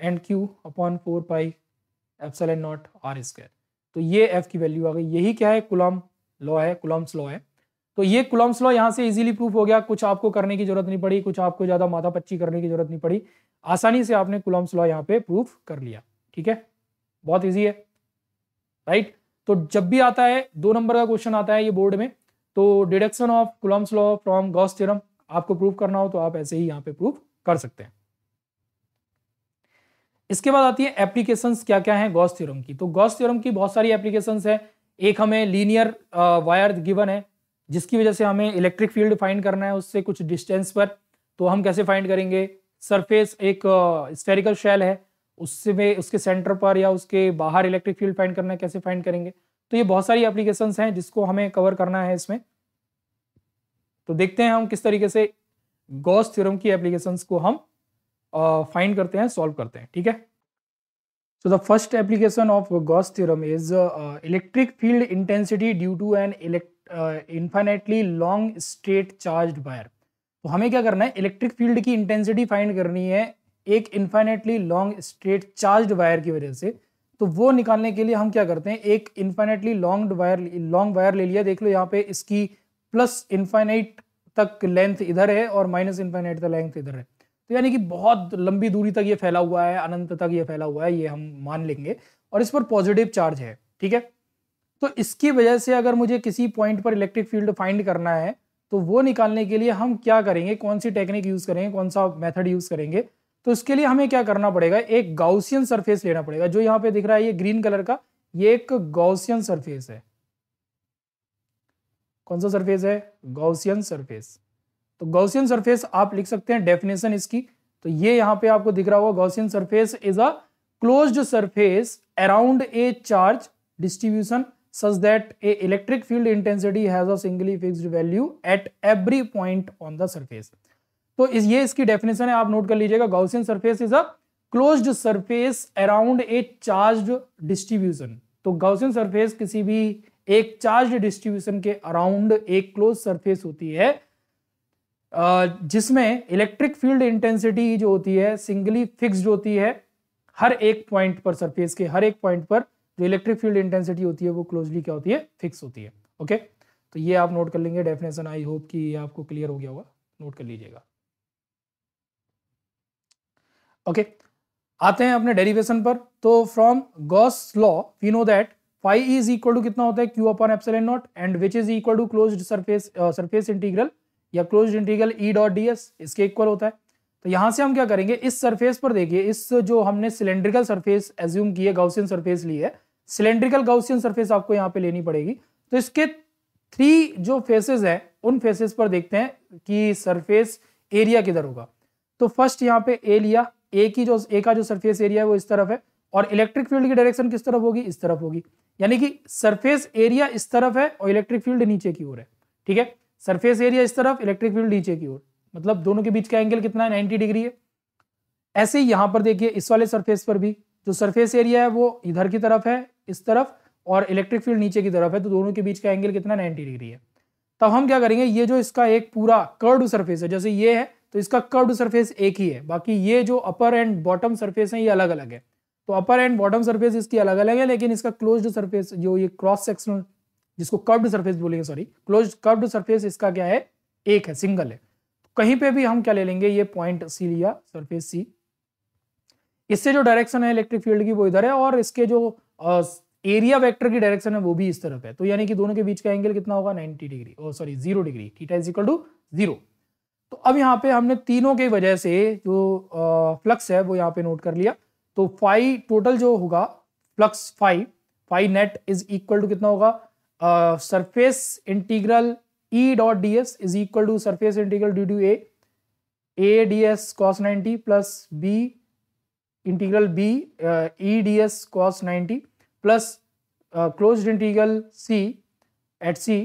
and Q upon four pi epsilon naught R square तो ये F की वैल्यू आ गई यही क्या है कुलम लॉ है कुलम्स लॉ है तो ये कुलम्स लॉ यहाँ से इजीली प्रूफ हो गया कुछ आपको करने की जरूरत नहीं पड़ी कुछ आपको ज्यादा माथा पच्ची करने की जरूरत नहीं पड़ी आसानी से आपने कुलम्स लॉ यहाँ पे प्रूफ कर लिया ठीक है बहुत ईजी है राइट तो जब भी आता है दो नंबर का क्वेश्चन आता है ये बोर्ड में तो deduction of Coulomb's law from Gauss theorem आपको प्रूफ करना हो तो आप ऐसे ही यहाँ पे प्रूफ कर सकते हैं इसके बाद आती है एप्लीकेशन क्या क्या है गॉस थ्योरम की तो गॉस थ्योरम की बहुत सारी एप्लीकेशन है एक हमें लीनियर वायर गिवन है जिसकी वजह से हमें इलेक्ट्रिक फील्ड फाइंड करना है उससे कुछ डिस्टेंस पर तो हम कैसे फाइंड करेंगे सरफेस एक स्फेरिकल शेल है उससे में उसके सेंटर पर या उसके बाहर इलेक्ट्रिक फील्ड फाइंड करना है कैसे फाइंड करेंगे तो ये बहुत सारी एप्लीकेशंस हैं जिसको हमें कवर करना है इसमें तो देखते हैं हम किस तरीके से गॉस थ्योरम की एप्लीकेशंस को हम फाइंड करते हैं सॉल्व करते हैं ठीक है so the first application of Gauss theorem is electric field intensity due to an electric infinitely long straight charge wire तो हमें क्या करना है इलेक्ट्रिक फील्ड की इंटेंसिटी फाइंड करनी है एक infinitely long straight charge wire की वजह से तो वो निकालने के लिए हम क्या करते हैं एक infinitely long wire long wire ले लिया देख लो यहाँ पे इसकी प्लस इन्फाइनाइट तक लेंथ इधर है और माइनस इन्फाइनाइट तक लेंथ इधर है तो यानी कि बहुत लंबी दूरी तक ये फैला हुआ है अनंत तक ये फैला हुआ है ये हम मान लेंगे और इस पर पॉजिटिव चार्ज है ठीक है तो इसकी वजह से अगर मुझे किसी पॉइंट पर इलेक्ट्रिक फील्ड फाइंड करना है तो वो निकालने के लिए हम क्या करेंगे कौन सी टेक्निक यूज़ करेंगे कौन सा मेथड यूज़ करेंगे तो इसके लिए हमें क्या करना पड़ेगा एक गाउसियन सरफेस लेना पड़ेगा जो यहाँ पे दिख रहा है ये ग्रीन कलर का ये एक गाउसियन सरफेस है कौन सा सरफेस है गाउसियन सरफेस तो गाउसियन सरफेस आप लिख सकते हैं डेफिनेशन इसकी तो ये यहाँ पे आपको दिख रहा होगा Gaussian surface is a closed surface around a charge distribution such that a electric field intensity has a singly fixed value at every point on the surface तो इस ये इसकी डेफिनेशन है आप नोट कर लीजिएगा Gaussian surface is a closed surface around a charged distribution तो Gaussian surface किसी भी एक चार्ज्ड डिस्ट्रीब्यूशन के अराउंड एक क्लोज सरफेस होती है जिसमें इलेक्ट्रिक फील्ड इंटेंसिटी जो होती है सिंगली फिक्स्ड होती है हर एक पॉइंट पर सरफेस के हर एक पॉइंट पर जो इलेक्ट्रिक फील्ड इंटेंसिटी होती है वो क्लोजली क्या होती है फिक्स होती है ओके तो ये आप नोट कर लेंगे डेफिनेशन आई होप कि ये आपको क्लियर हो गया होगा नोट कर लीजिएगा ओके आते हैं अपने डेरिवेशन पर तो from Gauss law we know that phi is equal to कितना होता है Q upon epsilon naught and which is equal to close surface surface integral या close integral E dot D S इसके इक्वल होता है तो यहाँ से हम क्या करेंगे इस सरफेस पर देखिए इस जो हमने सिलेंड्रिकल सरफेस एज्यूम की है गाउसियन सरफेस ली है सिलेंड्रिकल गाउसियन सरफेस आपको यहाँ पे लेनी पड़ेगी तो इसके थ्री जो फेसेस है उन फेसेस पर देखते हैं कि सरफेस एरिया किधर होगा तो फर्स्ट यहाँ पे ए लिया ए की जो ए का जो सरफेस एरिया है वो इस तरफ है और इलेक्ट्रिक फील्ड की डायरेक्शन किस तरफ होगी इस तरफ होगी यानी कि सरफेस एरिया इस तरफ है और इलेक्ट्रिक फील्ड नीचे की ओर है ठीक है सरफेस एरिया इस तरफ इलेक्ट्रिक फील्ड नीचे की ओर मतलब दोनों के बीच का एंगल कितना है नाइनटी डिग्री है ऐसे ही यहां पर देखिए इस वाले सरफेस पर भी जो सरफेस एरिया है वो इधर की तरफ है इस तरफ और इलेक्ट्रिक फील्ड नीचे की तरफ है तो दोनों के बीच का एंगल कितना नाइनटी डिग्री है तब तो हम क्या करेंगे ये जो इसका एक पूरा कर्ड सरफेस है जैसे ये है तो इसका कर्ड सरफेस एक ही है बाकी ये जो अपर एंड बॉटम सरफेस है ये अलग अलग है तो अपर एंड बॉटम सरफेस इसकी अलग अलग है लेकिन इसका क्लोज सरफेस जो ये क्रॉस सेक्शनल जिसको कर्व्ड सरफेस बोलेंगे सॉरी क्लोज कर्व्ड सरफेस इसका क्या है एक है सिंगल है तो कहीं पे भी हम क्या ले लेंगे ये पॉइंट सी लिया सरफेस सी इससे जो डायरेक्शन है इलेक्ट्रिक फील्ड की वो इधर है और इसके जो एरिया वेक्टर की डायरेक्शन है वो भी इस तरफ है तो यानी कि दोनों के बीच का एंगल कितना होगा 90 degree oh sorry zero degree theta is equal to zero तो अब यहाँ पे हमने तीनों के वजह से जो फ्लक्स है वो यहाँ पे नोट कर लिया तो फाइव टोटल जो होगा flux phi phi net is equal to कितना होगा surface integral E dot D S is equal to surface integral due to A A D S cos ninety plus B integral B E D S cos ninety plus close integral C at C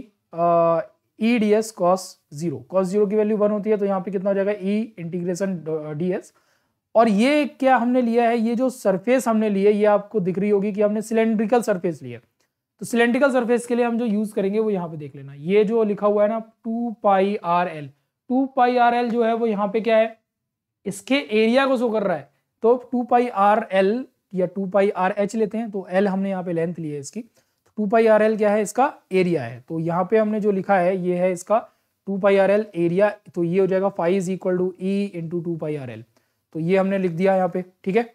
E D S cos zero cos zero की value one होती है तो यहाँ पे कितना हो जाएगा ई integration D S और ये क्या हमने लिया है ये जो सरफेस हमने लिए ये आपको दिख रही होगी कि हमने सिलेंड्रिकल सरफेस लिया तो सिलेंड्रिकल सरफेस के लिए हम जो यूज करेंगे वो यहाँ पे देख लेना ये जो लिखा हुआ है ना two pi R L two pi R L जो है वो यहाँ पे क्या है इसके एरिया को शो कर रहा है तो टू पाई आर एल या टू पाई आर एच लेते हैं तो एल हमने यहाँ पे लेंथ ली है इसकी तो टू पाई आर एल क्या है इसका एरिया है तो यहाँ पे हमने जो लिखा है ये है इसका two pi R L area तो ये हो जाएगा phi is equal to E into two pi R L तो ये हमने लिख दिया यहाँ पे ठीक है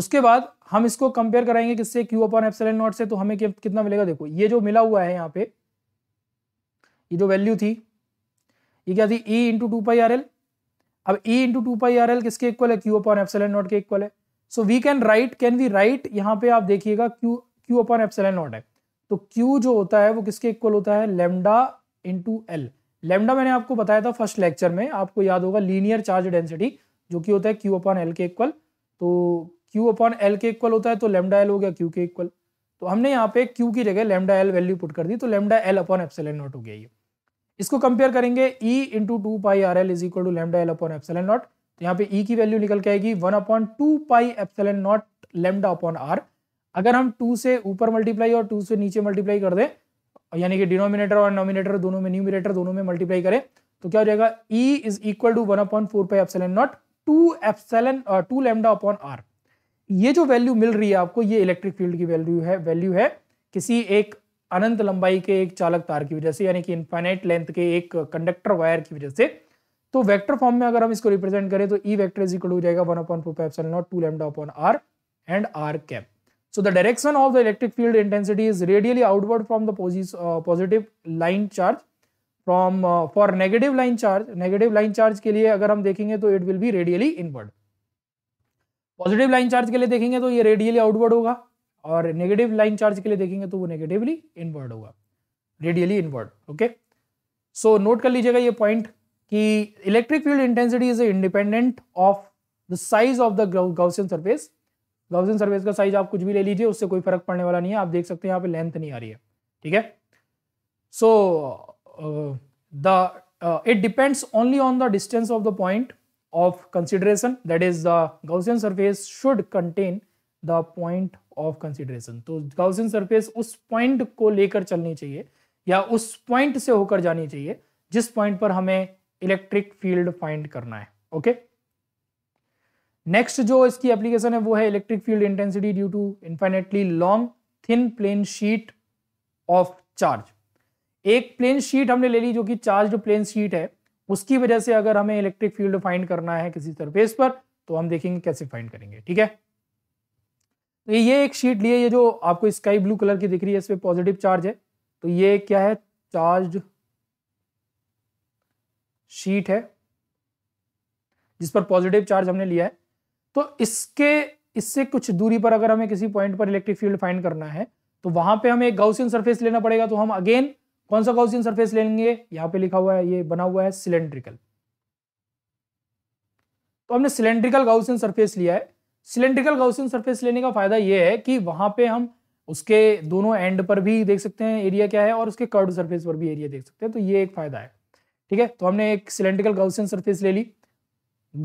उसके बाद हम इसको कंपेयर कराएंगे किससे क्यू अपॉन एप्सिलन नॉट से तो हमें कितना मिलेगा देखो ये जो मिला हुआ है यहाँ पे ये जो वैल्यू थी ये क्या थी E e into two pi R L अब E e into two pi R L किसके इक्वल है क्यू अपॉन एप्सिलन नॉट के इक्वल है so we can write can we write यहाँ पे आप देखिएगा Q Q upon epsilon naught है तो क्यू जो होता है वो किसके इक्वल होता है लेमडा इंटू एल लेमडा मैंने आपको बताया था फर्स्ट लेक्चर में आपको याद होगा लीनियर चार्ज डेंसिटी जो कि होता है क्यू अपॉन एल के इक्वल तो क्यू अपॉन एल के इक्वल होता है तो लेमडा एल हो गया क्यू के इक्वल तो हमने यहाँ पे क्यू की जगह लेमडा एल वैल्यू पुट कर दी तो lambda L upon epsilon naught हो गया ये इसको कंपेयर करेंगे E into two pi R L is equal to lambda L upon epsilon naught तो यहाँ पे ई e की वैल्यू निकल के आएगी one upon two pi epsilon naught lambda upon R अगर हम टू से ऊपर मल्टीप्लाई और टू से नीचे मल्टीप्लाई कर दें यानी कि डिनोमिनेटर और नॉमिनेटर दोनों में न्यूमिनेटर दोनों में मल्टीप्लाई करें तो क्या हो जाएगा E is equal to one upon four pi epsilon naught two epsilon two lambda upon R ये जो वैल्यू मिल रही है आपको ये इलेक्ट्रिक फील्ड की वैल्यू है वैल्यू है किसी एक अनंत लंबाई के एक चालक तार की वजह से यानी कि इनफाइनाइट लेंथ के एक कंडक्टर वायर की वजह से तो वेक्टर फॉर्म में अगर हम इसको रिप्रेजेंट करें तो ई वेक्टर इज इक्वल हो जाएगा one upon two pi epsilon naught two lambda upon R and R cap so the direction of the electric field intensity is radially outward from the positive line charge from for negative line charge negative line charge के लिए अगर हम देखेंगे तो it will be radially inward positive line charge के लिए देखेंगे तो ये रेडियली आउटवर्ड होगा और नेगेटिव लाइन चार्ज के लिए देखेंगे तो वो नेगेटिवली इनवर्ड होगा radially inward okay so note कर लीजिएगा ये पॉइंट कि electric field intensity is independent of the size of the Gaussian surface Gaussian surface का साइज आप कुछ भी ले लीजिए उससे कोई फर्क पड़ने वाला नहीं है आप देख सकते हैं यहाँ पे लेंथ नहीं आ रही है ठीक है so the it depends only on the distance of the point of consideration that is the Gaussian surface should contain the point of consideration तो गाउसियन सर्फेस उस पॉइंट को लेकर चलनी चाहिए या उस पॉइंट से होकर जानी चाहिए जिस पॉइंट पर हमें इलेक्ट्रिक फील्ड फाइंड करना है ओके नेक्स्ट जो इसकी एप्लीकेशन है वो है electric field intensity due to infinitely long thin plane sheet of charge एक प्लेन शीट हमने ले ली जो कि चार्ज प्लेन शीट है उसकी वजह से अगर हमें इलेक्ट्रिक फील्ड फाइंड करना है किसी सरफेस पर तो हम देखेंगे कैसे फाइंड करेंगे ठीक है तो ये एक शीट लिए ये जो आपको स्काई ब्लू कलर की दिख रही है इस पर पॉजिटिव चार्ज है तो ये क्या है चार्ज शीट है जिस पर पॉजिटिव चार्ज हमने लिया है तो इसके इससे कुछ दूरी पर अगर हमें किसी पॉइंट पर इलेक्ट्रिक फील्ड फाइंड करना है तो वहां पे हमें एक गाउसियन सरफेस लेना पड़ेगा तो हम अगेन कौन सा गाउसियन सरफेस लेंगे यहां पे लिखा हुआ है ये बना हुआ है सिलेंड्रिकल तो हमने सिलेंड्रिकल गाउसियन सरफेस लिया है सिलेंड्रिकल गाउसियन सरफेस लेने का फायदा ये है कि वहां पे हम उसके दोनों एंड पर भी देख सकते हैं एरिया क्या है और उसके कर्ड सर्फेस पर भी एरिया देख सकते हैं तो ये एक फायदा है ठीक है तो हमने एक सिलेंड्रिकल गाउसियन सरफेस ले ली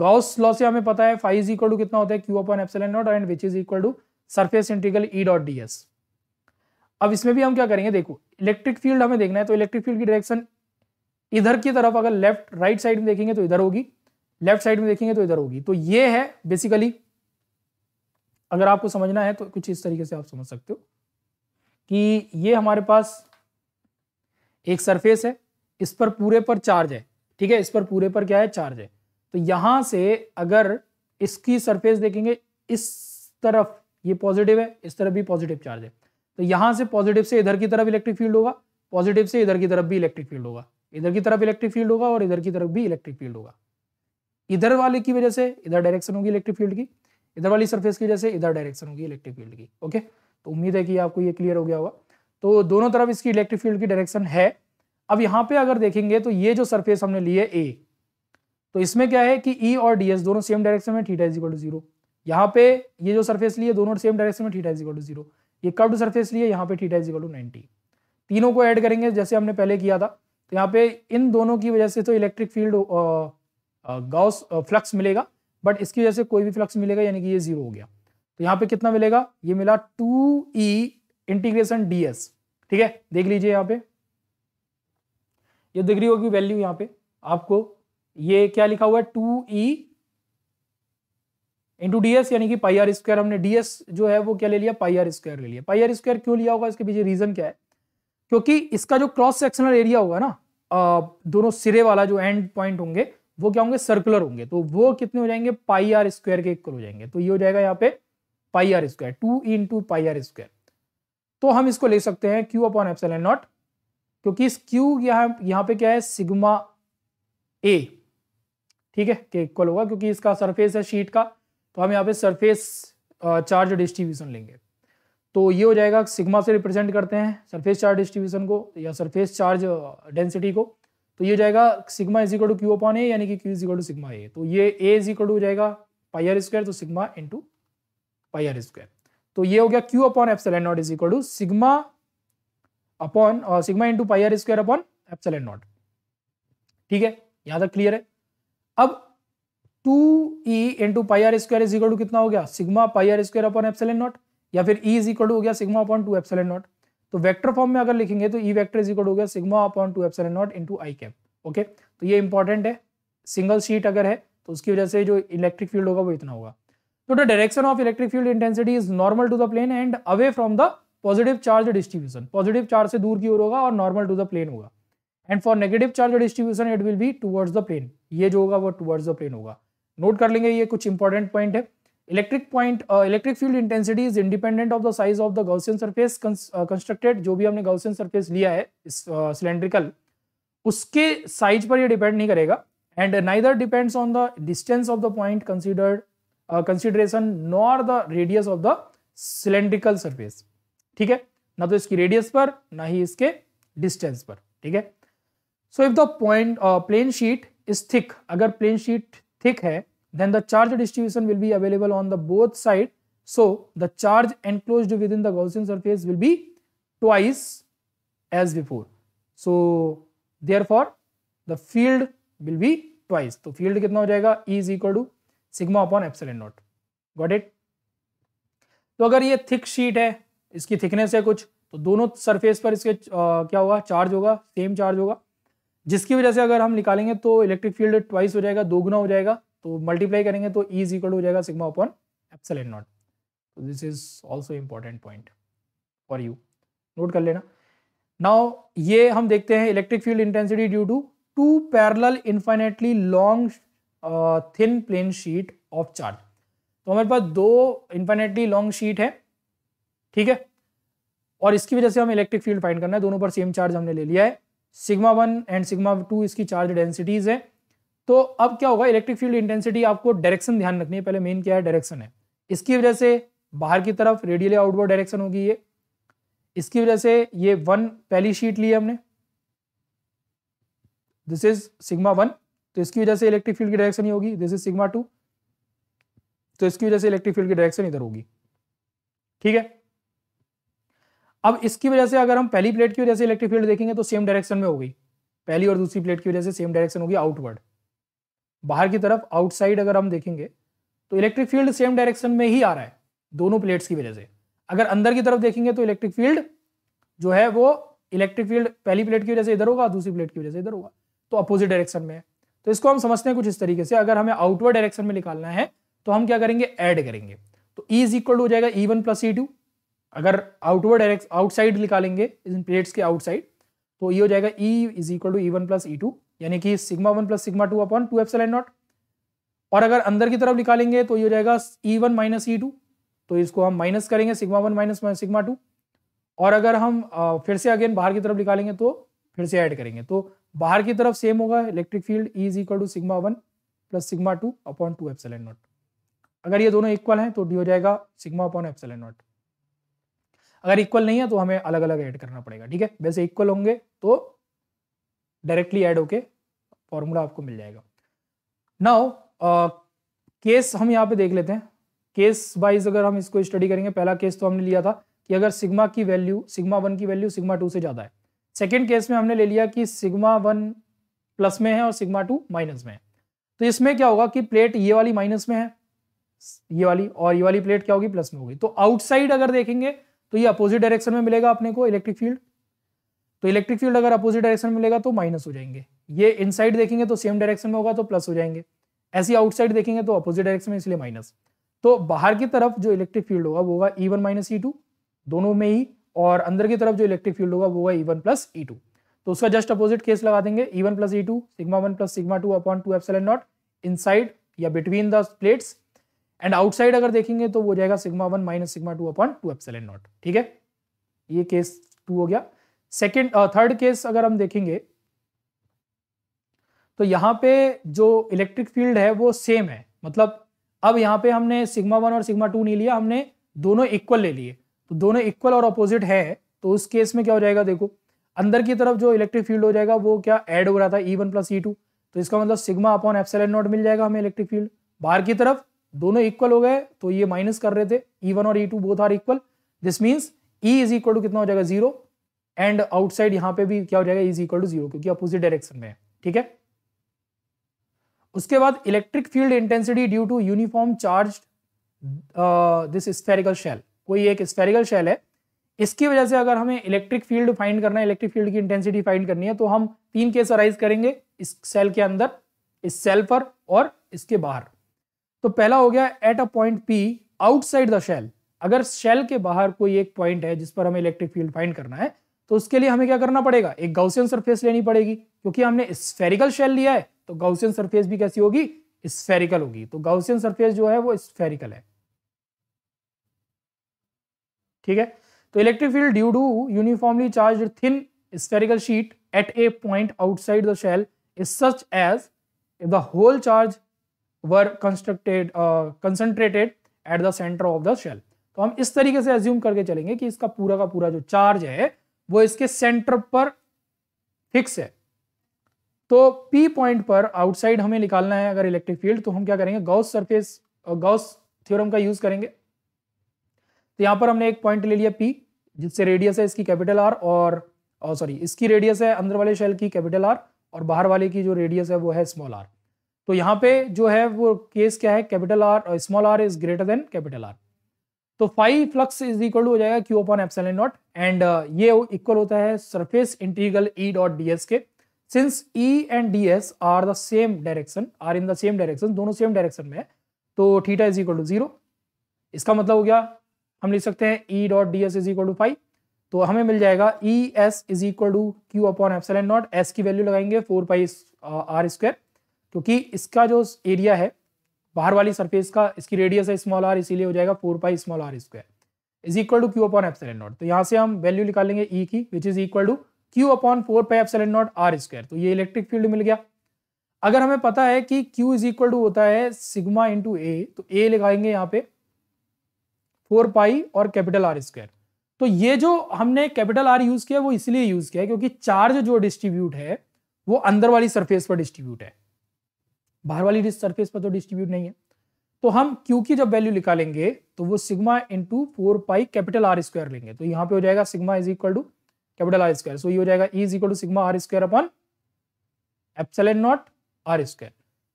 गाउस लॉ से हमें पता है फाइव इज इक्वल टू कितना होता है Q upon epsilon naught and which is equal to surface integral E dot D S अब इसमें भी हम क्या करेंगे देखो इलेक्ट्रिक फील्ड हमें देखना है तो इलेक्ट्रिक फील्ड की डायरेक्शन इधर की तरफ अगर लेफ्ट राइट साइड में देखेंगे तो इधर होगी लेफ्ट साइड में देखेंगे तो इधर होगी तो ये है बेसिकली अगर आपको समझना है तो कुछ इस तरीके से आप समझ सकते हो कि ये हमारे पास एक सरफेस है इस पर पूरे पर चार्ज है ठीक है इस पर पूरे पर क्या है चार्ज है तो यहां से अगर इसकी सरफेस देखेंगे इस तरफ ये पॉजिटिव है इस तरफ भी पॉजिटिव चार्ज है तो यहां से पॉजिटिव से इधर की तरफ इलेक्ट्रिक फील्ड होगा पॉजिटिव से इधर की तरफ भी इलेक्ट्रिक फील्ड होगा इधर की तरफ इलेक्ट्रिक फील्ड होगा और इधर की तरफ भी इलेक्ट्रिक फील्ड होगा इधर वाले की वजह से इधर डायरेक्शन होगी इलेक्ट्रिक फील्ड की इधर वाली सरफेस की वजह से इधर डायरेक्शन होगी इलेक्ट्रिक फील्ड की ओके तो उम्मीद है कि आपको ये क्लियर हो गया होगा तो दोनों तरफ इसकी इलेक्ट्रिक फील्ड की डायरेक्शन है अब यहां पे अगर देखेंगे तो ये जो सरफेस हमने ली है ए तो इसमें क्या है कि ई e और डी एस दोनों सेम डायरेक्शन में थीटा इजिकल टू जीरो यहाँ पे ये जो सरफेस ली है दोनों सेम डायरेक्शन में theta is equal to zero curved surface ली है यहाँ पे थीटा इजिकल टू नाइनटी तीनों को ऐड करेंगे जैसे हमने पहले किया था तो यहाँ पे इन दोनों की वजह से तो इलेक्ट्रिक फील्ड गॉस फ्लक्स मिलेगा बट इसकी वजह से कोई भी फ्लक्स मिलेगा यानी कि ये जीरो हो गया तो यहाँ पे कितना मिलेगा ये मिला टू ई इंटीग्रेशन डी ठीक है देख लीजिए यहाँ पे ये दिख रही होगी वैल्यू यहाँ पे आपको ये क्या लिखा हुआ है टू ई इंटू डीएस यानी कि पाई आर स्क्वायर हमने डीएस जो है वो क्या ले लिया पाई आर स्क्वायर ले लिया पाई आर स्क्वायर क्यों लिया होगा इसके पीछे रीजन क्या है क्योंकि इसका जो क्रॉस सेक्शनल एरिया होगा ना दोनों सिरे वाला जो एंड पॉइंट होंगे वो क्या होंगे सर्कुलर होंगे तो वो कितने हो जाएंगे पाई आर स्क्वायर के इक्वल हो जाएंगे तो ये हो जाएगा यहाँ पे pi R square two into pi R square तो हम इसको ले सकते हैं क्यू अपॉन एप्सलन नॉट क्योंकि इस Q यहाँ यहाँ पे क्या है सिग्मा A ठीक है के इक्वल होगा क्योंकि इसका सरफेस है शीट का तो हम यहाँ पे सरफेस चार्ज डिस्ट्रीब्यूशन लेंगे तो ये हो जाएगा सिग्मा से रिप्रेजेंट करते हैं सरफेस चार्ज डिस्ट्रीब्यूशन को या सरफेस चार्ज डेंसिटी को तो ये हो जाएगा sigma is equal to Q upon A यानी कि Q is equal to sigma A तो ये ए इज इक्वल टू हो जाएगा पाई स्क्वायर तो सिग्मा इंटू पाई स्क्वायर तो ये हो गया Q upon F naught is equal to sigma upon sigma into pi R square upon epsilon naught ठीक है यहां तक क्लियर है अब two E into pi R square is equal to कितना हो गया sigma pi R square upon epsilon naught या फिर ई इज इक्वल टू हो गया sigma upon two epsilon naught तो वेक्टर फॉर्म में अगर लिखेंगे तो ई वेक्टर इज इक्वल हो गया sigma upon two epsilon naught into I cap okay तो ये इंपॉर्टेंट है सिंगल शीट अगर है तो उसकी वजह से जो इलेक्ट्रिक फील्ड होगा वो इतना होगा तो the direction of electric field intensity is normal to the plane and away from the positive charge distribution positive charge से दूर की ओर होगा और नॉर्मल टू द प्लेन होगा and for negative charge distribution it will be towards the plane ये जो होगा वो टूवर्ड्स द प्लेन होगा नोट कर लेंगे ये कुछ इंपॉर्टेंट पॉइंट है electric point electric field intensity is independent of the size of the Gaussian surface constructed जो भी हमने गौसियन सरफेस लिया है सिलेंड्रिकल uh, उसके साइज पर यह डिपेंड नहीं करेगा and neither depends on the distance of the point considered consideration nor the radius of the cylindrical surface ठीक है ना तो इसकी रेडियस पर ना ही इसके डिस्टेंस पर ठीक है so if the point plane sheet is thick अगर प्लेन शीट थिक है then the charge distribution will be available on the both side so the charge enclose within the Gaussian surface will be twice as before so therefore the field will be twice तो field कितना हो जाएगा is equal to sigma upon epsilon naught got it तो अगर ये thick sheet है इसकी thickness है कुछ तो दोनों सरफेस पर इसके क्या होगा चार्ज होगा सेम चार्ज होगा जिसकी वजह से अगर हम निकालेंगे तो इलेक्ट्रिक फील्ड ट्वाइस हो जाएगा दो गुना हो जाएगा तो मल्टीप्लाई करेंगे तो ई e इक्वल हो जाएगा सिग्मा अपॉन एप्सल नॉट तो this is also important point for you note कर लेना नाउ ये हम देखते हैं electric field intensity due to two parallel infinitely long thin plane sheet of charge तो हमारे पास दो इन्फाइनेटली लॉन्ग शीट है ठीक है और इसकी वजह से हमें इलेक्ट्रिक फील्ड फाइंड करना है दोनों पर सेम चार्ज हमने ले लिया है sigma one and sigma two इसकी चार्ज डेंसिटीज है तो अब क्या होगा इलेक्ट्रिक फील्ड इंटेंसिटी आपको डायरेक्शन ध्यान रखनी है पहले मेन क्या है डायरेक्शन है इसकी वजह से बाहर की तरफ रेडियली आउटवर्ड डायरेक्शन होगी ये इसकी वजह से ये वन पहली शीट ली है हमने दिस इज सिग्मा वन तो इसकी वजह से इलेक्ट्रिक फील्ड की डायरेक्शन ही होगी दिस इज सिग्मा टू तो इसकी वजह से इलेक्ट्रिक फील्ड की डायरेक्शन इधर होगी ठीक है अब इसकी वजह से अगर हम पहली प्लेट की वजह से इलेक्ट्रिक फील्ड देखेंगे तो सेम डायरेक्शन में होगी पहली और दूसरी प्लेट की वजह से सेम डायरेक्शन होगी आउटवर्ड बाहर की तरफ आउटसाइड अगर हम देखेंगे तो इलेक्ट्रिक फील्ड सेम डायरेक्शन में ही आ रहा है दोनों प्लेट्स की वजह से अगर अंदर की तरफ देखेंगे तो इलेक्ट्रिक फील्ड जो है वो इलेक्ट्रिक फील्ड पहली प्लेट की वजह से इधर होगा दूसरी प्लेट की वजह से इधर होगा तो अपोजिट डायरेक्शन में है तो इसको हम समझते हैं कुछ इस तरीके से अगर हमें आउटवर्ड डायरेक्शन में निकालना है तो हम क्या करेंगे एड करेंगे तो ई इज इक्वल हो जाएगा E one plus E two अगर आउटवर्ड डायरेक्ट आउटसाइड निकालेंगे इन प्लेट्स के आउटसाइड तो ये हो जाएगा E is equal to E one plus E two यानी कि sigma one plus sigma two upon two F naught और अगर अंदर की तरफ निकालेंगे तो ये हो जाएगा E one minus E two तो इसको हम माइनस करेंगे sigma one minus sigma two और अगर हम फिर से अगेन बाहर की तरफ निकालेंगे तो फिर से ऐड करेंगे तो बाहर की तरफ सेम होगा electric field E is equal to sigma one plus sigma two upon two F naught अगर ये दोनों इक्वल हैं तो डी हो जाएगा सिग्मा अपॉन एफ नॉट अगर इक्वल नहीं है तो हमें अलग अलग ऐड करना पड़ेगा ठीक है वैसे इक्वल होंगे तो डायरेक्टली ऐड होके फॉर्मूला आपको मिल जाएगा नाउ केस हम यहाँ पे देख लेते हैं केस वाइज अगर हम इसको स्टडी करेंगे पहला केस तो हमने लिया था कि अगर सिग्मा की वैल्यू सिग्मा वन की वैल्यू सिग्मा टू से ज़्यादा है सेकेंड केस में हमने ले लिया कि सिग्मा वन प्लस में है और सिग्मा टू माइनस में है तो इसमें क्या होगा कि प्लेट ये वाली माइनस में है ये वाली और ये वाली प्लेट क्या होगी प्लस में होगी तो आउटसाइड अगर देखेंगे तो ये अपोजिट डायरेक्शन में मिलेगा अपने को इलेक्ट्रिक फील्ड तो इलेक्ट्रिक फील्ड अगर अपोजिट डायरेक्शन में मिलेगा तो माइनस हो जाएंगे ये इनसाइड देखेंगे तो सेम डायरेक्शन में होगा तो प्लस हो जाएंगे ऐसी आउटसाइड देखेंगे तो अपोजिट डायरेक्शन में इसलिए माइनस तो बाहर की तरफ जो इलेक्ट्रिक फील्ड होगा वो होगा E one minus E two दोनों में ही और अंदर की तरफ जो इलेक्ट्रिक फील्ड होगा वो होगा E one plus E two तो उसका जस्ट अपोजिट केस लगा देंगे E one plus E two sigma one plus sigma two upon two F naught in या between the plates and outside अगर देखेंगे तो वो जाएगा sigma one minus sigma two upon two epsilon naught ठीक है ये केस टू हो गया सेकेंड थर्ड केस अगर हम देखेंगे तो यहाँ पे जो इलेक्ट्रिक फील्ड है वो सेम है मतलब अब यहाँ पे हमने सिग्मा वन और सिग्मा टू नहीं लिया हमने दोनों इक्वल ले लिए तो दोनों इक्वल और अपोजिट है तो उस केस में क्या हो जाएगा देखो अंदर की तरफ जो इलेक्ट्रिक फील्ड हो जाएगा वो क्या ऐड हो रहा था E one plus E two तो इसका मतलब सिग्मा अपॉन एप्सलन नॉट मिल जाएगा हमें इलेक्ट्रिक फील्ड बाहर की तरफ दोनों इक्वल हो गए तो ये माइनस कर रहे थे ई e वन और E two both are equal this means E is equal to कितना हो जाएगा जीरो एंड आउटसाइड यहां पे भी क्या हो जाएगा इज इक्वल टू जीरो क्योंकि अपोजिट डायरेक्शन में है ठीक है उसके बाद electric field intensity due to uniform charge this spherical shell कोई एक स्फेरिकल शेल है इसकी वजह से अगर हमें इलेक्ट्रिक फील्ड फाइंड करना है इलेक्ट्रिक फील्ड की इंटेंसिटी फाइंड करनी है तो हम तीन केस अराइज करेंगे इस सेल के अंदर इस सेल पर और इसके बाहर तो पहला हो गया at a point P outside the shell अगर शेल के बाहर कोई एक पॉइंट है जिस पर हमें इलेक्ट्रिक फील्ड फाइंड करना है तो उसके लिए हमें क्या करना पड़ेगा एक गाउसियन सरफेस लेनी पड़ेगी क्योंकि हमने स्फेरिकल शेल लिया है तो गाउसियन सरफेस भी कैसी होगी स्फेरिकल होगी तो गाउसियन सरफेस जो है वो स्फेरिकल है ठीक है तो electric field due to uniformly charged thin spherical sheet at a point outside the shell is such as the whole charge were constructed concentrated at the centre of the shell तो हम इस तरीके से assume करके चलेंगे कि इसका पूरा का पूरा जो चार्ज है वो इसके सेंटर पर फिक्स है तो P पॉइंट पर आउटसाइड हमें निकालना है अगर इलेक्ट्रिक फील्ड तो हम क्या करेंगे गॉस सरफेस गॉस थ्योरम का यूज करेंगे तो यहां पर हमने एक पॉइंट ले लिया P जिससे रेडियस है इसकी कैपिटल R और सॉरी uh, इसकी रेडियस है अंदर वाले शेल की कैपिटल R और बाहर वाले की जो रेडियस है वो है स्मॉल आर तो यहाँ पे जो है वो केस क्या है कैपिटल आर और small R is greater than capital R तो phi flux is equal to हो जाएगा Q upon epsilon naught and ये इक्वल होता है surface integral E dot D S के since E and D S are the same direction are in the same direction दोनों same direction में है तो theta is equal to zero इसका मतलब हो गया हम लिख सकते हैं E dot D S is equal to phi तो हमें मिल जाएगा E S is equal to Q upon epsilon naught S की वैल्यू लगाएंगे फोर पाई आर स्क्वायर क्योंकि इसका जो एरिया है बाहर वाली सरफेस का इसकी रेडियस है स्मॉल आर इसीलिए हो जाएगा four pi small R square is equal to Q upon F naught तो यहाँ से हम वैल्यू निकालेंगे ई e की which is equal to Q upon four pi epsilon naught R square तो ये इलेक्ट्रिक फील्ड मिल गया अगर हमें पता है कि क्यू इज इक्वल टू होता है सिग्मा इंटू ए तो ए लिखाएंगे यहाँ पे फोर पाई और कैपिटल आर स्क्वायर तो ये जो हमने कैपिटल आर यूज किया वो इसलिए यूज किया क्योंकि चार्ज जो डिस्ट्रीब्यूट है वो अंदर वाली सरफेस पर डिस्ट्रीब्यूट है बाहर वाली सरफेस पर तो डिस्ट्रीब्यूट नहीं है तो हम क्यू की जब वैल्यू निकालेंगे तो वो sigma into four pi capital R square लेंगे तो यहाँ पे हो जाएगा sigma is equal to capital R square so ये हो जाएगा E is equal to sigma R square upon epsilon naught R square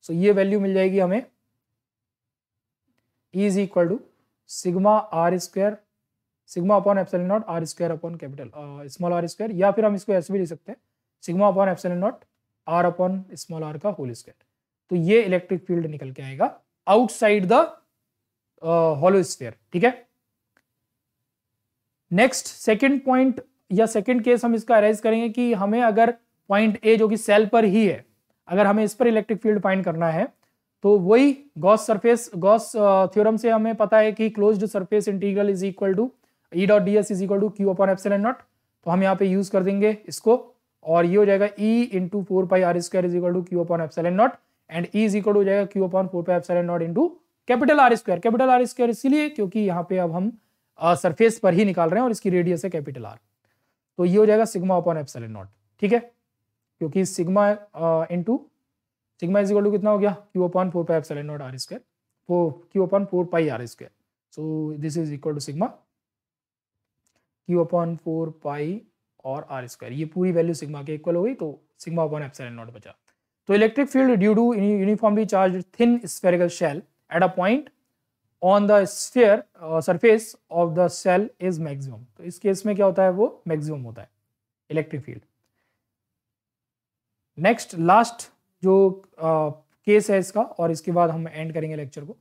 so ये वैल्यू मिल जाएगी हमें E is equal to sigma R square sigma upon epsilon naught R square upon capital small R square या फिर हम इसको ऐसे भी ले सकते हैं sigma upon epsilon naught R upon small R का होल स्क्वायर तो ये इलेक्ट्रिक फील्ड निकल के आएगा आउटसाइड द हॉलो ठीक है नेक्स्ट सेकेंड पॉइंट या सेकेंड केस हम इसका अराइज करेंगे कि हमें अगर पॉइंट ए जो कि सेल पर ही है अगर हमें इस पर इलेक्ट्रिक फील्ड फाइंड करना है तो वही गॉस सरफेस गॉस थ्योरम से हमें पता है कि closed surface integral is equal to E dot D S is equal to Q upon epsilon naught तो हम यहाँ पे यूज कर देंगे इसको और ये हो जाएगा E into four pi R square is equal to Q upon epsilon naught and E is equal हो जाएगा Q upon four pi epsilon naught into capital R square capital R square इसलिए क्योंकि यहाँ पे अब हम सरफेस पर ही निकाल रहे हैं और इसकी रेडियस है कैपिटल आर तो ये हो जाएगा सिग्मा अपॉन एप्सिलॉन नॉट ठीक है क्योंकि sigma into sigma is equal to कितना हो गया Q upon four pi epsilon naught R square four Q upon four pi R square so this is equal to sigma Q upon four pi और R square ये पूरी value sigma के equal हो गई तो सिग्मा अपॉन एप्सिलॉन नॉट बचा तो electric field due to uniformly charged thin spherical shell at a point on the sphere surface of the shell is maximum तो इस केस में क्या होता है वो मैक्सिमम होता है इलेक्ट्रिक फील्ड नेक्स्ट लास्ट जो केस uh, है इसका और इसके बाद हम एंड करेंगे लेक्चर को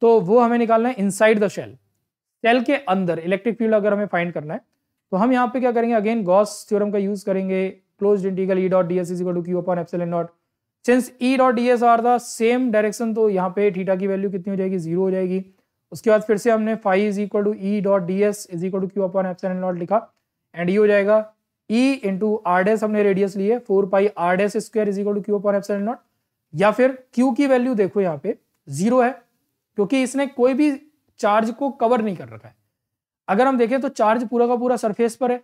तो वो हमें निकालना है इनसाइड द शेल सेल के अंदर इलेक्ट्रिक फील्ड अगर हमें फाइंड करना है तो हम यहाँ पे क्या करेंगे अगेन गॉस थ्योरम का यूज करेंगे closed integral e dot ds is equal to q upon epsilon not since e dot D S are the same direction तो यहाँ पे थीटा की वैल्यू कितनी हो जाएगी जीरो हो जाएगी उसके बाद फिर से हमने phi is equal to E dot D S is equal to Q upon epsilon naught लिखा एंड ये e हो जाएगा ई इंटू आर डेस हमने रेडियस ली four pi R dash square is equal to Q upon epsilon naught या फिर Q की value देखो यहाँ पे जीरो है क्योंकि इसने कोई भी चार्ज को कवर नहीं कर रखा है अगर हम देखें तो चार्ज पूरा का पूरा सरफेस पर है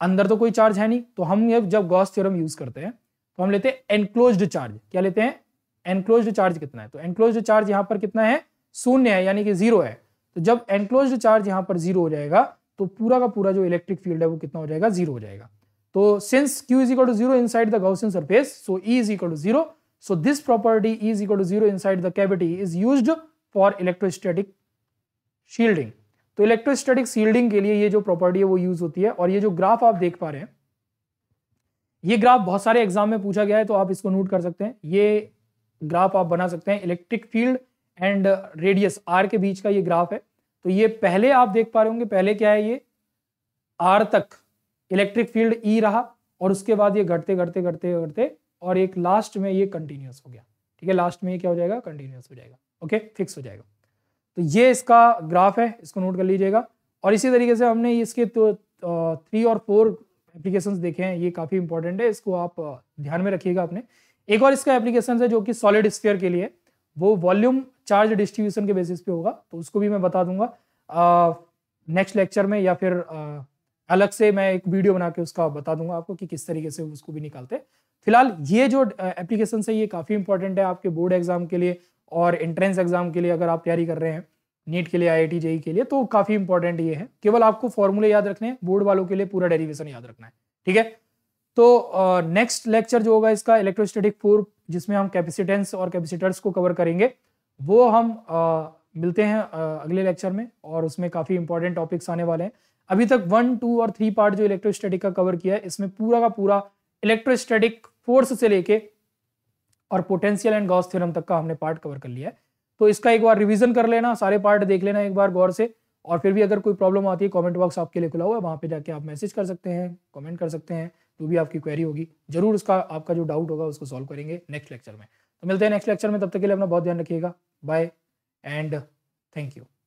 अंदर तो कोई चार्ज है नहीं तो हम ये जब गॉस थ्योरम यूज करते हैं तो हम लेते हैं एनक्लोज चार्ज क्या लेते हैं एनक्लोज चार्ज कितना है तो एनक्लोज चार्ज यहां पर कितना है शून्य है यानी कि जीरो है तो जब एनक्लोज चार्ज यहां पर जीरो हो जाएगा तो पूरा का पूरा जो इलेक्ट्रिक फील्ड है वो कितना हो जाएगा जीरो हो जाएगा तो since q is equal to zero inside the Gaussian surface, so E is equal to zero so this property is equal to zero inside the cavity is used for electrostatic shielding तो electrostatic shielding के लिए ये जो property है वो use होती है और ये जो ग्राफ आप देख पा रहे हैं ये ग्राफ बहुत सारे एग्जाम में पूछा गया है तो आप इसको नोट कर सकते हैं ये ग्राफ आप बना सकते हैं electric field and radius R के बीच का ये ग्राफ है तो ये पहले आप देख पा रहे होंगे पहले क्या है ये आर तक इलेक्ट्रिक फील्ड ई रहा और उसके बाद ये घटते घटते घटते घटते और एक लास्ट में ये कंटिन्यूस हो गया ठीक है लास्ट में ये क्या हो जाएगा कंटिन्यूस हो जाएगा ओके फिक्स हो जाएगा तो ये इसका ग्राफ है इसको नोट कर लीजिएगा और इसी तरीके से हमने इसके तो थ्री और फोर एप्लीकेशन देखे हैं ये काफ़ी इंपॉर्टेंट है इसको आप ध्यान में रखिएगा अपने एक और इसका एप्लीकेशन है जो कि सॉलिड स्पेयर के लिए वो वॉल्यूम चार्ज डिस्ट्रीब्यूशन के बेसिस पे होगा तो उसको भी मैं बता दूंगा नेक्स्ट लेक्चर में या फिर आ, अलग से मैं एक वीडियो बना के उसका बता दूंगा आपको कि किस तरीके से उसको भी निकालते हैं फिलहाल ये जो एप्लीकेशन है ये काफ़ी इंपॉर्टेंट है आपके बोर्ड एग्जाम के लिए और एंट्रेंस एग्जाम के लिए अगर आप तैयारी कर रहे हैं नीट के लिए आई आई जेई के लिए तो काफ़ी इंपॉर्टेंट ये है केवल आपको फॉर्मूले याद रखने हैं बोर्ड वालों के लिए पूरा डेरिवेशन याद रखना है ठीक है तो नेक्स्ट uh, लेक्चर जो होगा इसका इलेक्ट्रोस्टेटिक फोर जिसमें हम कैपेसिटेंस और कैपेसिटर्स को कवर करेंगे वो हम uh, मिलते हैं uh, अगले लेक्चर में और उसमें काफ़ी इंपॉर्टेंट टॉपिक्स आने वाले हैं अभी तक वन टू और थ्री पार्ट जो इलेक्ट्रोस्टेटिक का कवर किया है इसमें पूरा का पूरा इलेक्ट्रोस्टेटिक फोर्स से लेके और पोटेंशियल एंड गॉस थ्योरम तक का हमने पार्ट कवर कर लिया है तो इसका एक बार रिवीजन कर लेना सारे पार्ट देख लेना एक बार गौर से और फिर भी अगर कोई प्रॉब्लम आती है कमेंट बॉक्स आपके लिए खुला हुआ है वहाँ पे जाके आप मैसेज कर सकते हैं कमेंट कर सकते हैं जो भी आपकी क्वेरी होगी जरूर उसका आपका जो डाउट होगा उसको सॉल्व करेंगे नेक्स्ट लेक्चर में तो मिलते हैं नेक्स्ट लेक्चर में तब तक के लिए अपना बहुत ध्यान रखिएगा बाय एंड थैंक यू